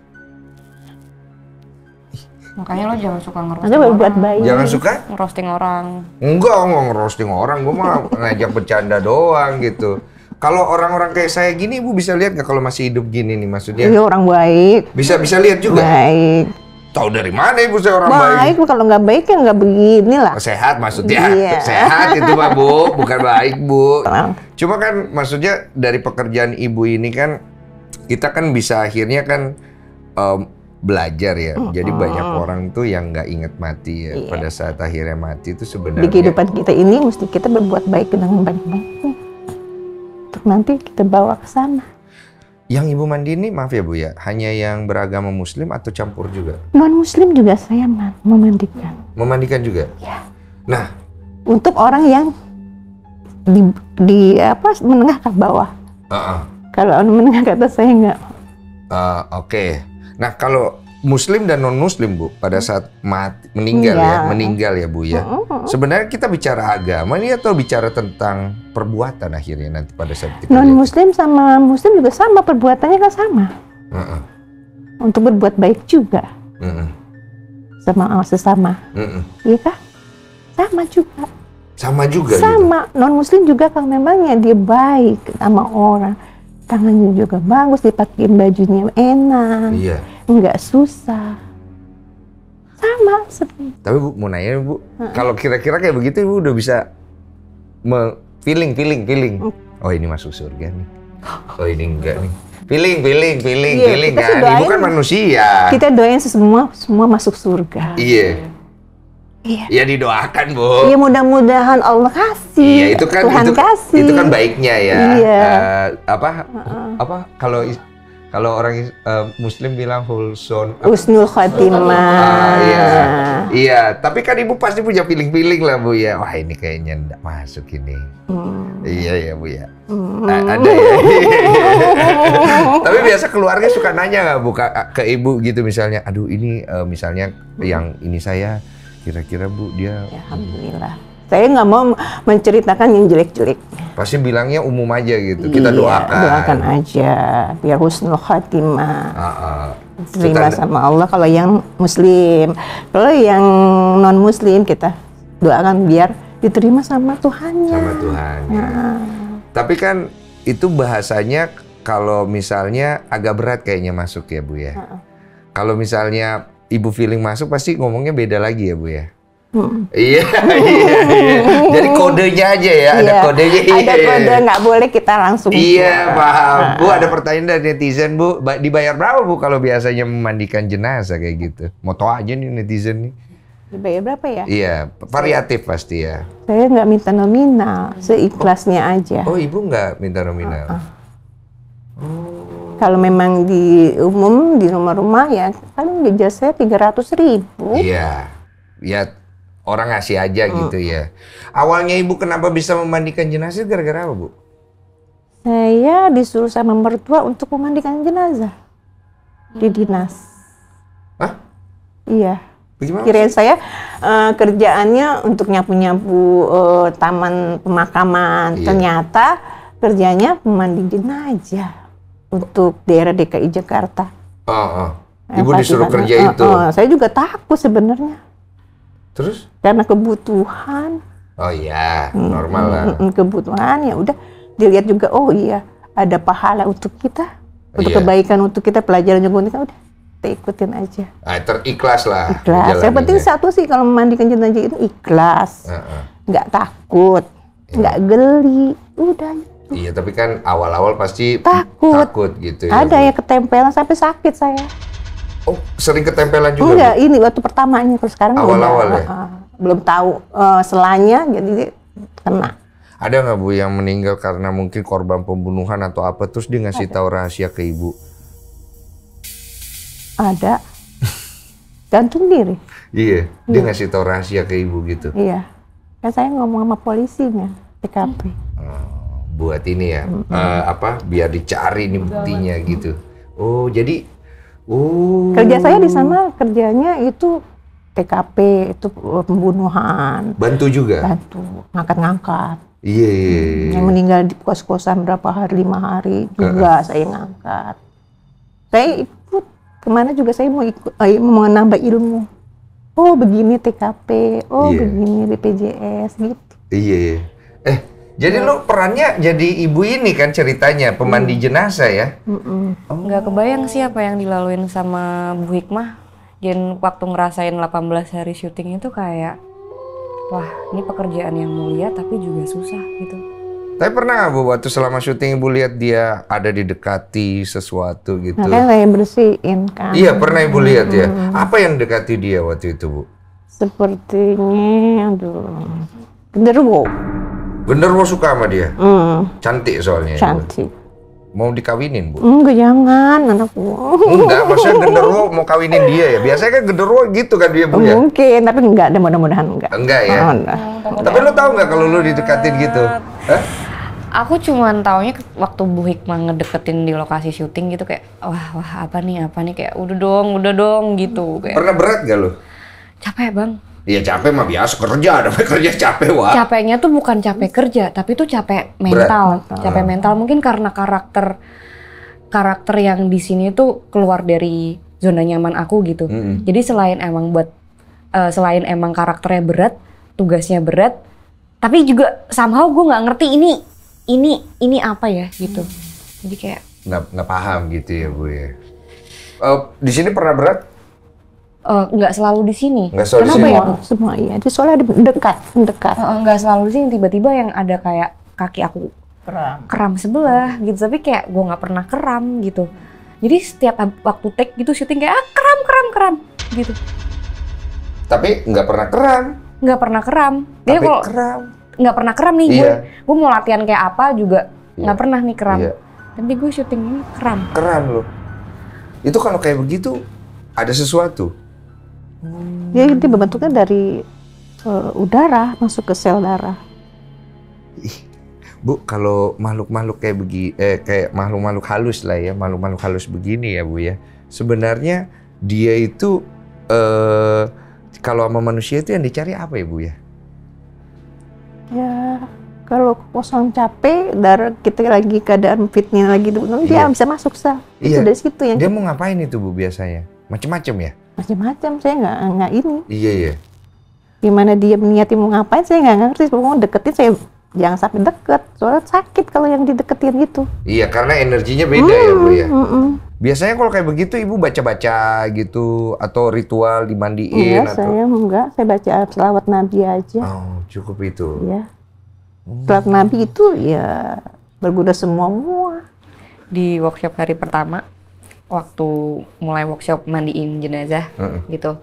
Makanya lo jangan suka ngerosting orang buat bayi. Jangan suka? Ngerosting orang. Enggak, enggak ngerosting orang. Gue mah ngajak bercanda doang gitu. Kalau orang-orang kayak saya gini, Ibu bisa lihat nggak kalau masih hidup gini nih maksudnya? Iya, orang baik. Bisa bisa lihat juga? Baik. Tahu dari mana Ibu saya orang baik? Baik, kalau nggak baik ya nggak begini lah. Oh, sehat maksudnya? Iya. Sehat itu Pak Bu, bukan baik Bu. Cuma kan maksudnya dari pekerjaan Ibu ini kan, kita kan bisa akhirnya kan um, belajar ya. Mm -hmm. Jadi banyak orang tuh yang nggak inget mati ya. Yeah. Pada saat akhirnya mati itu sebenarnya di kehidupan kita ini mesti kita berbuat baik dengan baik Untuk nanti kita bawa ke sana. Yang Ibu mandi ini maaf ya Bu ya, hanya yang beragama muslim atau campur juga? Non muslim juga saya memandikan. Memandikan juga? Ya. Nah, untuk orang yang di, di apa menengah ke bawah. Uh -uh. Kalau menengah kata saya enggak. Uh, eh, Oke. Okay Nah, kalau Muslim dan non Muslim bu pada hmm. saat mati meninggal ya, ya meninggal ya bu ya. Hmm, hmm. Sebenarnya kita bicara agama ini atau bicara tentang perbuatan akhirnya nanti pada saat kita non Muslim lihat. sama Muslim juga sama perbuatannya kan sama. Uh -uh. Untuk berbuat baik juga uh -uh. sama ah, sesama, uh -uh. iya kah? Sama juga. Sama juga. Sama gitu? non Muslim juga kalau memangnya dia baik sama orang tangannya juga bagus dipakein bajunya enak iya. nggak susah sama seperti. tapi bu mau nanya bu uh-uh. kalau kira-kira kayak begitu ibu udah bisa me feeling feeling feeling mm. oh ini masuk surga nih oh ini enggak nih Feeling, feeling, feeling, yeah, feeling kan. Ibu kan manusia. Kita doain semua semua masuk surga. Iya. Yeah. Iya. Ya didoakan, Bu. Iya, mudah-mudahan Allah kasih. Iya, itu kan Tuhan itu, kasih. Itu kan baiknya ya. Iya. Uh, apa uh-uh. apa kalau kalau orang uh, muslim bilang hulson. husnul khotimah. Uh, ah, iya. Iya, tapi kan Ibu pasti punya feeling-feeling lah, Bu ya. Wah, ini kayaknya tidak masuk ini. Hmm. Iya ya, Bu ya. Hmm. Nah, ada ya. tapi biasa keluarga suka nanya nggak Bu ke, ke Ibu gitu misalnya, aduh ini uh, misalnya hmm. yang ini saya Kira-kira Bu dia ya, hmm. alhamdulillah. Saya nggak mau menceritakan yang jelek-jelek. Pasti bilangnya umum aja gitu. Kita iya, doakan. Doakan aja biar husnul khatimah. Ah, ah. Terima kita... sama Allah kalau yang muslim. Kalau yang non muslim kita doakan biar diterima sama Tuhannya. Sama Tuhan. Ya. Tapi kan itu bahasanya kalau misalnya agak berat kayaknya masuk ya Bu ya. Uh -uh. Kalau misalnya Ibu feeling masuk pasti ngomongnya beda lagi ya Bu ya? Hmm. Iya, iya, iya, Jadi kodenya aja ya, ada iya. kodenya. Iya. Ada kode nggak boleh kita langsung. Iya, paham. Nah. Bu ada pertanyaan dari netizen Bu, dibayar berapa Bu kalau biasanya memandikan jenazah kayak gitu? Moto aja nih netizen nih. Dibayar berapa ya? Iya, variatif pasti ya. Saya nggak minta nominal, seikhlasnya aja. Oh, ibu nggak minta nominal. Ah, ah. Oh kalau memang di umum di rumah-rumah ya paling saya tiga ratus ribu. Iya, ya orang ngasih aja hmm. gitu ya. Awalnya ibu kenapa bisa memandikan jenazah gara-gara apa bu? Saya disuruh sama mertua untuk memandikan jenazah di hmm. dinas. Hah? Iya. Bagaimana Kirain saya uh, kerjaannya untuk nyapu-nyapu uh, taman pemakaman. Iya. Ternyata kerjanya memandikan jenazah untuk daerah DKI Jakarta. Ah, ah. Ibu disuruh kerja uh, itu. Uh, saya juga takut sebenarnya. Terus? Karena kebutuhan. Oh iya, normal lah. Kebutuhan ya udah dilihat juga oh iya ada pahala untuk kita, untuk iya. kebaikan untuk kita, pelajaran juga untuk kita udah kita ikutin aja. Ah, terikhlas lah. Ikhlas. Yang penting satu sih kalau memandikan jenazah itu ikhlas, uh -uh. nggak takut, yeah. geli, udah. Iya, tapi kan awal-awal pasti takut, takut gitu ya. Ada ya ketempelan sampai sakit saya. Oh, sering ketempelan juga? Enggak, ini waktu pertamanya terus sekarang awal-awal ya. Uh, belum tahu uh, selanya jadi kena. Ada nggak Bu yang meninggal karena mungkin korban pembunuhan atau apa terus dia ngasih ada. tahu rahasia ke ibu? Ada. Gantung diri. Iya, dia iya. ngasih tahu rahasia ke ibu gitu. Iya. Kan saya ngomong sama polisinya TKP. Hmm. Oh buat ini ya -hmm. uh, apa biar dicari nih buktinya hmm. gitu. Oh jadi oh kerja saya di sana kerjanya itu TKP itu pembunuhan. Bantu juga. Bantu ngangkat-ngangkat. Iya. Yeah, yeah, Yang meninggal di kos-kosan berapa hari lima hari juga uh saya ngangkat. Saya ikut kemana juga saya mau ikut eh, mau menambah ilmu. Oh begini TKP, oh yeah. begini BPJS gitu. Iya. Yeah, yeah. Jadi iya. lu perannya jadi ibu ini kan ceritanya pemandi hmm. jenazah ya? Mm Oh. Gak kebayang sih apa yang dilaluin sama Bu Hikmah. Dan waktu ngerasain 18 hari syuting itu kayak, wah ini pekerjaan yang mulia tapi juga susah gitu. Tapi pernah nggak Bu waktu selama syuting Ibu lihat dia ada didekati sesuatu gitu? Makanya yang bersihin kan. Iya pernah Ibu lihat hmm. ya. Apa yang dekati dia waktu itu Bu? Sepertinya aduh genderuwo. Bener mau suka sama dia? Mm. Cantik soalnya. Cantik. Ibu. mau dikawinin bu? Enggak jangan anakku. Enggak maksudnya genderuwo mau kawinin dia ya. Biasanya kan genderuwo gitu kan dia punya. Mungkin tapi enggak ada mudah-mudahan enggak. Enggak ya. Oh, enggak. tapi lu tahu nggak kalau lu dideketin gitu? Hah? Aku cuman taunya waktu Bu Hikmah ngedeketin di lokasi syuting gitu kayak wah wah apa nih apa nih kayak udah dong udah dong gitu kayak. Pernah berat gak lu? Capek bang Iya capek mah biasa kerja, tapi kerja capek wah. Capeknya tuh bukan capek kerja, tapi tuh capek mental, Berat. Ah. capek mental mungkin karena karakter karakter yang di sini tuh keluar dari zona nyaman aku gitu. -hmm. Jadi selain emang buat uh, selain emang karakternya berat, tugasnya berat, tapi juga somehow gue nggak ngerti ini ini ini apa ya gitu. Jadi kayak nggak nggak paham gitu ya bu ya. Uh, di sini pernah berat Eh, nggak uh, selalu di sini. Nggak selalu Kenapa di sini. ya? Semua iya. jadi soalnya dekat, dekat. Eh, nggak uh, selalu di sini. Tiba-tiba yang ada kayak kaki aku kram, kram sebelah hmm. gitu. Tapi kayak gue nggak pernah kram gitu. Jadi setiap waktu take gitu syuting kayak ah, kram, kram, kram gitu. Tapi nggak pernah kram. Nggak pernah kram. Jadi Tapi kalau kram. Nggak pernah kram nih iya. gue. Gue mau latihan kayak apa juga iya. nggak iya. pernah nih kram. Iya. Tapi gue syuting ini kram. Kram loh. Itu kalau kayak begitu ada sesuatu Hmm. Dia, dia berbentuknya dari uh, udara masuk ke sel darah. bu, kalau makhluk-makhluk kayak begini, eh, kayak makhluk-makhluk halus lah ya, makhluk-makhluk halus begini ya bu ya. Sebenarnya dia itu eh, kalau sama manusia itu yang dicari apa ya bu ya? Ya kalau kosong capek, darah kita lagi keadaan fitnya lagi, itu, dia iya. bisa masuk sah. Iya. Itu dari situ yang dia mau ngapain itu bu biasanya? Macem-macem ya? macam-macam saya nggak nggak ini iya iya gimana dia niatnya mau ngapain saya nggak ngerti mau deketin saya jangan sampai deket soalnya sakit kalau yang dideketin gitu iya karena energinya beda mm, ya bu ya mm, mm, mm. biasanya kalau kayak begitu ibu baca-baca gitu atau ritual dimandiin Iya, atau saya enggak saya baca selawat nabi aja oh cukup itu ya hmm. selawat nabi itu ya berguna semua semua di workshop hari pertama waktu mulai workshop mandiin jenazah uh-uh. gitu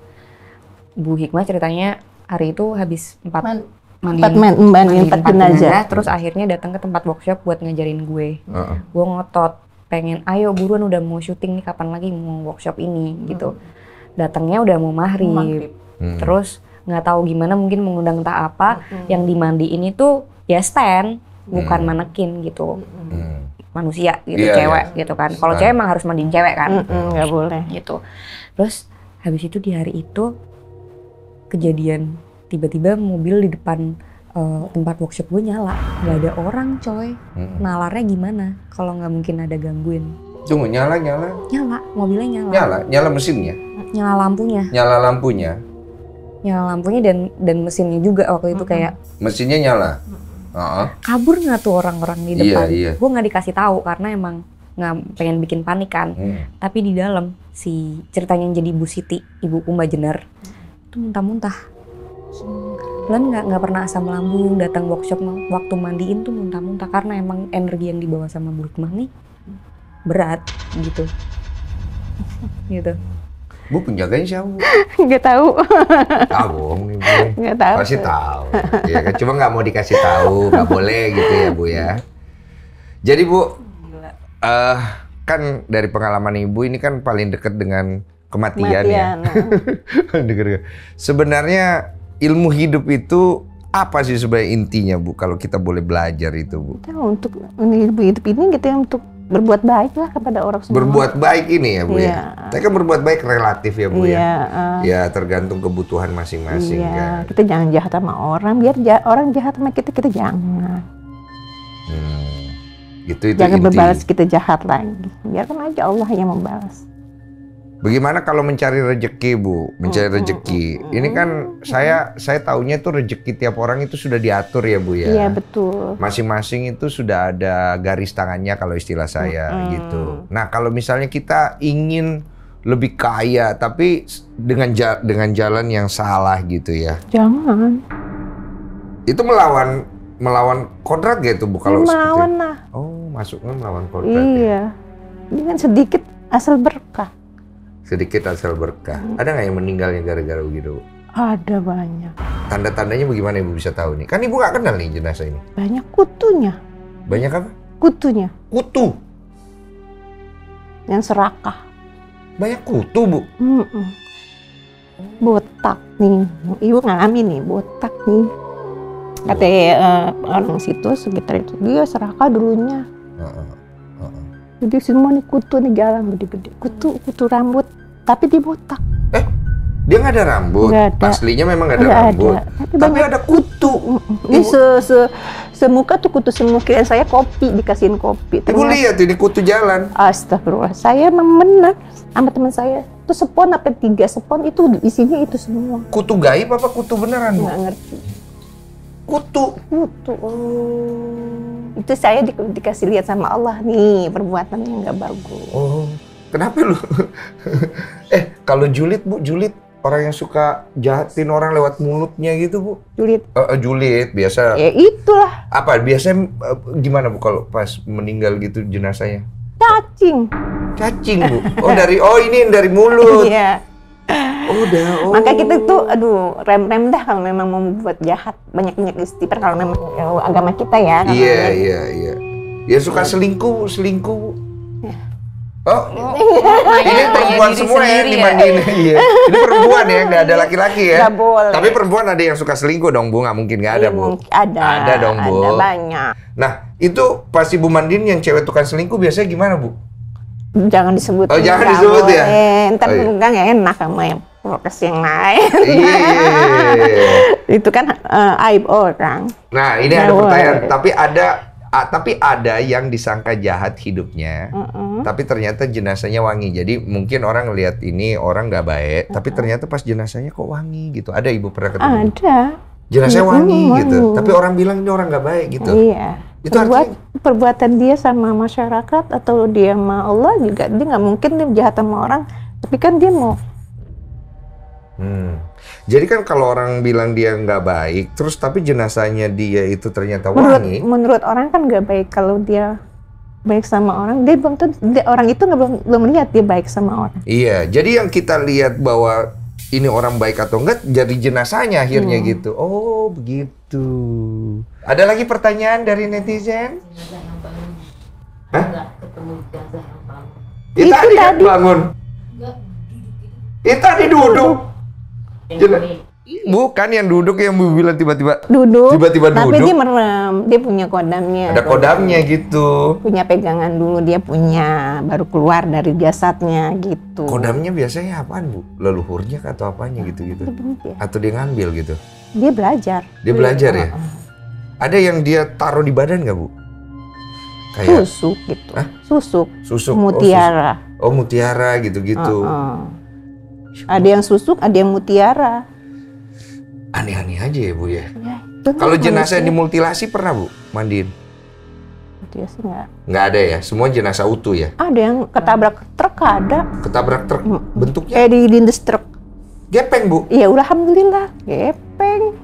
Bu Hikmah ceritanya hari itu habis empat Man, mandiin, empat, man, mandiin empat, empat jenazah. jenazah terus akhirnya datang ke tempat workshop buat ngajarin gue uh-uh. gue ngotot pengen ayo buruan udah mau syuting nih kapan lagi mau workshop ini gitu. hmm. gitu datangnya udah mau maghrib hmm. terus nggak tahu gimana mungkin mengundang tak apa hmm. yang dimandiin itu ya stand bukan hmm. manekin gitu hmm. hmm manusia gitu yeah, cewek yeah. gitu kan kalau nah. cewek emang harus mandiin cewek kan nggak mm -mm, boleh gitu terus habis itu di hari itu kejadian tiba-tiba mobil di depan uh, tempat workshop gue nyala nggak ada orang coy mm. nalarnya gimana kalau nggak mungkin ada gangguin tunggu nyala nyala nyala mobilnya nyala nyala nyala mesinnya nyala lampunya nyala lampunya nyala lampunya dan dan mesinnya juga waktu itu mm -hmm. kayak mesinnya nyala uh-huh. kabur nggak tuh orang-orang di iya, depan? Yeah, yeah. Gue nggak dikasih tahu karena emang nggak pengen bikin panik kan. Hmm. Tapi di dalam si ceritanya yang jadi Bu Siti, ibu Kumba Jenar, itu muntah-muntah. Lan nggak nggak pernah asam lambung, datang workshop waktu mandiin tuh muntah-muntah karena emang energi yang dibawa sama Bu Hikmah nih berat gitu. gitu. Bu penjaganya siapa? Bu? Gak tahu. Ah bohong nih bu. Gak tahu. Pasti tahu. ya kan cuma nggak mau dikasih tahu, nggak boleh gitu ya bu ya. Jadi bu, eh uh, kan dari pengalaman ibu ini kan paling dekat dengan kematian, ya. kematian ya. Sebenarnya ilmu hidup itu apa sih sebenarnya intinya bu kalau kita boleh belajar itu bu? Kita untuk ilmu hidup ini kita untuk berbuat baik lah kepada orang semua. Berbuat baik ini ya Bu ya. ya. Tapi kan berbuat baik relatif ya Bu ya. Ya, uh, ya tergantung kebutuhan masing-masing iya. kan. Kita jangan jahat sama orang, biar jah orang jahat sama kita kita jangan. Hmm. Itu, itu jangan inti. berbalas kita jahat lagi. Biarkan aja Allah yang membalas. Bagaimana kalau mencari rejeki, Bu? Mencari hmm, rejeki. Hmm, hmm, Ini kan saya saya taunya itu rejeki tiap orang itu sudah diatur ya, Bu ya. Iya, betul. Masing-masing itu sudah ada garis tangannya kalau istilah saya hmm. gitu. Nah, kalau misalnya kita ingin lebih kaya tapi dengan ja dengan jalan yang salah gitu ya. Jangan. Itu melawan melawan kodrat gitu Bu kalau melawan seperti... lah. Oh, masuknya melawan kodrat. Ya? Iya. Ya? Dengan sedikit asal berkah sedikit asal berkah. Hmm. Ada nggak yang meninggalnya gara-gara begitu? Ada banyak. Tanda-tandanya bagaimana ibu bisa tahu nih? Kan ibu nggak kenal nih jenazah ini. Banyak kutunya. Banyak apa? Kutunya. Kutu. Yang serakah. Banyak kutu bu. Mm -mm. Botak nih. Ibu ngalami nih botak nih. Kata uh, eh, orang situ sekitar itu dia serakah dulunya. Uh -uh. Jadi semua nih kutu nih garang gede-gede. Kutu hmm. kutu rambut, tapi di botak. Eh, dia nggak ada rambut. Gak ada. Aslinya memang nggak ada gak rambut. Ada. Tapi, tapi ada kutu. Ini se, se semuka tuh kutu semua. saya kopi dikasihin kopi. Tapi Ibu lihat ini kutu jalan. Astagfirullah. Saya memenang sama teman saya. Itu sepon apa tiga sepon itu isinya itu semua. Kutu gaib apa kutu beneran? Nggak ngerti. Kutu. Kutu. Oh itu saya di, dikasih lihat sama Allah nih perbuatan yang nggak bagus. Oh, kenapa lu? eh, kalau julid bu, julid orang yang suka jahatin orang lewat mulutnya gitu bu? Julid. Uh, uh, julid biasa. Ya itulah. Apa biasanya uh, gimana bu kalau pas meninggal gitu jenazahnya? Cacing. Cacing bu. Oh dari oh ini dari mulut. Iya udah oh. maka kita tuh aduh rem-rem dah kalau memang mau buat jahat banyak-banyak istighfar kalau memang oh, agama kita ya iya iya iya ya suka iya. selingkuh selingkuh iya. Oh, oh, ini perempuan semua ya dimandiin. Ya. Iya. Ini perempuan ya, nggak ada laki-laki ya. Gak boleh. Tapi perempuan ada yang suka selingkuh dong, Bu. Nggak mungkin nggak ada, Bu. Ada. Ada dong, Bu. Ada banyak. Nah, itu pasti Bu Mandin yang cewek tukang selingkuh biasanya gimana, Bu? jangan disebut oh jangan disebut ya entar oh, iya. enggak ya enak sama yang prokes yang lain iya. itu kan uh, aib orang nah ini nah, ada pertanyaan tapi ada A, tapi ada yang disangka jahat hidupnya, uh -uh. tapi ternyata jenazahnya wangi. Jadi mungkin orang lihat ini orang nggak baik, uh -uh. tapi ternyata pas jenazahnya kok wangi gitu. Ada ibu pernah ketemu? Ada. Jenazah iya, wangi, wangi gitu. Tapi orang bilang ini orang nggak baik gitu. Iya. Itu Perbuat, artinya, perbuatan dia sama masyarakat atau dia sama Allah juga dia nggak mungkin dia jahat sama orang. Tapi kan dia mau. Hmm. Jadi kan kalau orang bilang dia nggak baik, terus tapi jenazahnya dia itu ternyata wangi. Menurut, menurut orang kan nggak baik kalau dia baik sama orang dia belum tuh orang itu nggak belum belum lihat dia baik sama orang iya jadi yang kita lihat bahwa ini orang baik atau enggak jadi jenazahnya akhirnya hmm. gitu. Oh, begitu. Ada lagi pertanyaan dari netizen? Hah? Enggak ketemu jenazah yang bangun. Itu, kan tadi bangun. Enggak, Itu tadi duduk. Jenazah Iya. Bukan yang duduk yang bu bilang tiba-tiba duduk. Tiba-tiba duduk. Tapi dia merem, dia punya kodamnya. Ada kodamnya gitu. Punya pegangan dulu dia punya, baru keluar dari jasadnya gitu. Kodamnya biasanya apaan bu? Leluhurnya atau apanya gitu-gitu? Dia. Atau dia ngambil gitu? Dia belajar. Dia belajar ya. Ada yang dia taruh di badan nggak bu? Kayak... Susuk gitu. Hah? Susuk. Susuk. Oh, mutiara. Oh, susuk. oh mutiara gitu-gitu. Uh-uh. Ada yang susuk, ada yang mutiara aneh-aneh aja ya Bu ya. ya Kalau jenazah yang dimutilasi pernah Bu mandiin? Mutilasi nggak? Nggak ada ya. Semua jenazah utuh ya. Ada yang ketabrak truk ada. Ketabrak truk bentuknya? Eh di lindes truk. Gepeng Bu? Iya, alhamdulillah gepeng.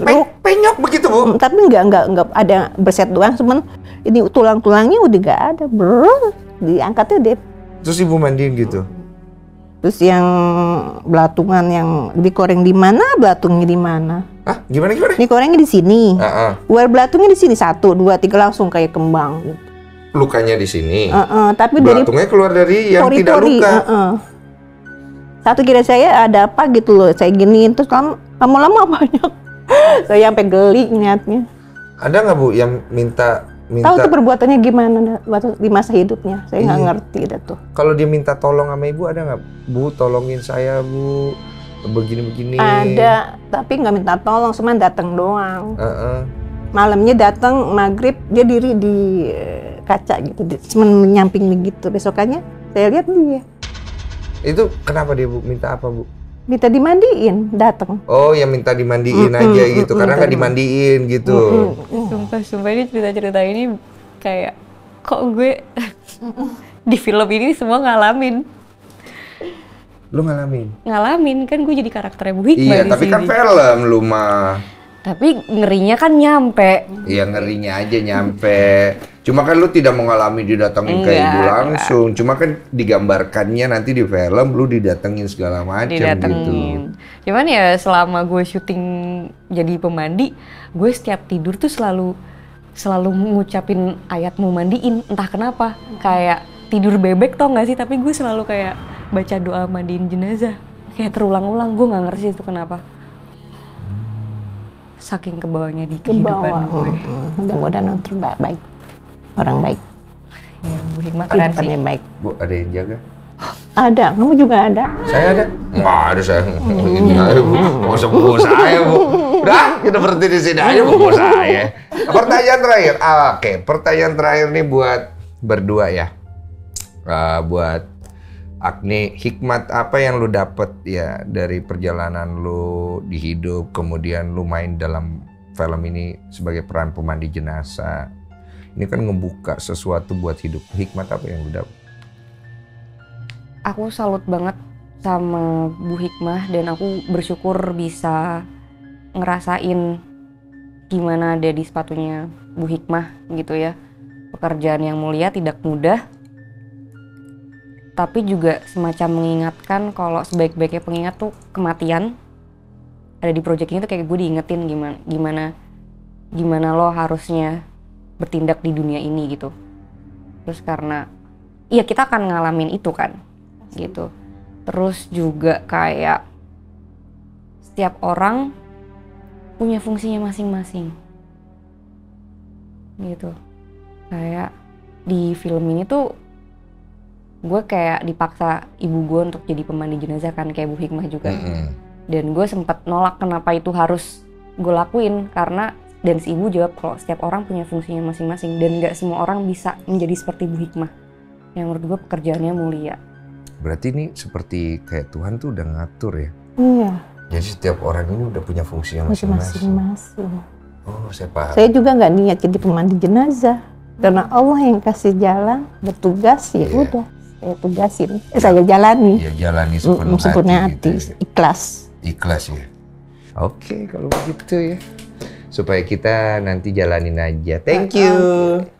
Pe penyok begitu bu? Mm, tapi nggak nggak nggak ada berset doang, cuman ini tulang-tulangnya udah nggak ada, bro. Diangkatnya dia. Terus ibu mandiin gitu? Terus yang belatungan yang dikoreng di mana, belatungnya di mana? Ah, gimana gimana? korengnya di sini. Uh -uh. belatungnya di sini satu, dua, tiga langsung kayak kembang. Lukanya di sini. Uh -uh, tapi belatungnya dari keluar dari yang pori -pori, tidak luka. Uh -uh. Satu kira saya ada apa gitu loh, saya gini terus lama-lama banyak. saya sampai geli niatnya. Ada nggak bu yang minta minta Tahu tuh perbuatannya gimana waktu di masa hidupnya. Saya nggak iya. ngerti itu tuh. Kalau dia minta tolong sama ibu ada nggak? Bu, tolongin saya, Bu. Begini-begini. Ada, tapi nggak minta tolong, cuma datang doang. Uh -uh. Malamnya datang maghrib dia diri di eh, kaca gitu, cuma menyamping begitu. Besokannya saya lihat dia. Itu kenapa dia bu minta apa bu? minta dimandiin datang oh ya minta dimandiin mm -hmm. aja gitu karena kan dimandiin gitu sumpah sumpah ini cerita cerita ini kayak kok gue di film ini semua ngalamin lu ngalamin ngalamin kan gue jadi karakter Bu iya tapi kan sini. kan film lu mah tapi ngerinya kan nyampe. Iya ngerinya aja nyampe. Cuma kan lu tidak mengalami didatengin enggak, ke iya, ibu iya. langsung. Enggak. Cuma kan digambarkannya nanti di film lu didatengin segala macam gitu. Cuman ya selama gue syuting jadi pemandi, gue setiap tidur tuh selalu selalu ngucapin ayat mau mandiin entah kenapa kayak tidur bebek tau gak sih tapi gue selalu kayak baca doa mandiin jenazah kayak terulang-ulang gue nggak ngerti itu kenapa saking kebawahnya di kehidupan Kebawa. gue. Mudah-mudahan oh, gitu. untuk baik, orang baik. Ya, Bu Hikmah keren sih. baik. Bu, ada yang jaga? Ada, kamu juga ada. Saya ada. Enggak ada saya. Hmm. Oh, ini ada, Bu. Mau sembuh saya, Bu. Udah, kita berhenti di sini aja, Bu. Mau saya. Pertanyaan terakhir. Ah, Oke, okay. pertanyaan terakhir nih buat berdua ya. Uh, buat Agni, hikmat apa yang lu dapet ya dari perjalanan lu di hidup, kemudian lu main dalam film ini sebagai peran pemandi jenazah. Ini kan ngebuka sesuatu buat hidup. Hikmat apa yang lu dapet? Aku salut banget sama Bu Hikmah dan aku bersyukur bisa ngerasain gimana ada di sepatunya Bu Hikmah gitu ya. Pekerjaan yang mulia tidak mudah, tapi juga semacam mengingatkan kalau sebaik-baiknya pengingat tuh kematian ada di project ini tuh kayak gue diingetin gimana gimana gimana lo harusnya bertindak di dunia ini gitu terus karena iya kita akan ngalamin itu kan gitu terus juga kayak setiap orang punya fungsinya masing-masing gitu kayak di film ini tuh gue kayak dipaksa ibu gue untuk jadi pemandi jenazah kan kayak Bu Hikmah juga mm -hmm. dan gue sempat nolak kenapa itu harus gue lakuin karena dan si ibu jawab kalau setiap orang punya fungsinya masing-masing dan nggak semua orang bisa menjadi seperti Bu Hikmah yang menurut gue pekerjaannya mulia berarti ini seperti kayak Tuhan tuh udah ngatur ya iya jadi setiap orang ini udah punya fungsinya masing-masing oh saya paham saya juga nggak niat jadi pemandi jenazah karena Allah yang kasih jalan bertugas ya yeah. udah ya tugasin eh, saya jalani ya jalani sepenuh, sepenuh hati, gitu hati gitu. ikhlas ikhlas ya oke okay, kalau begitu ya supaya kita nanti jalanin aja thank you okay.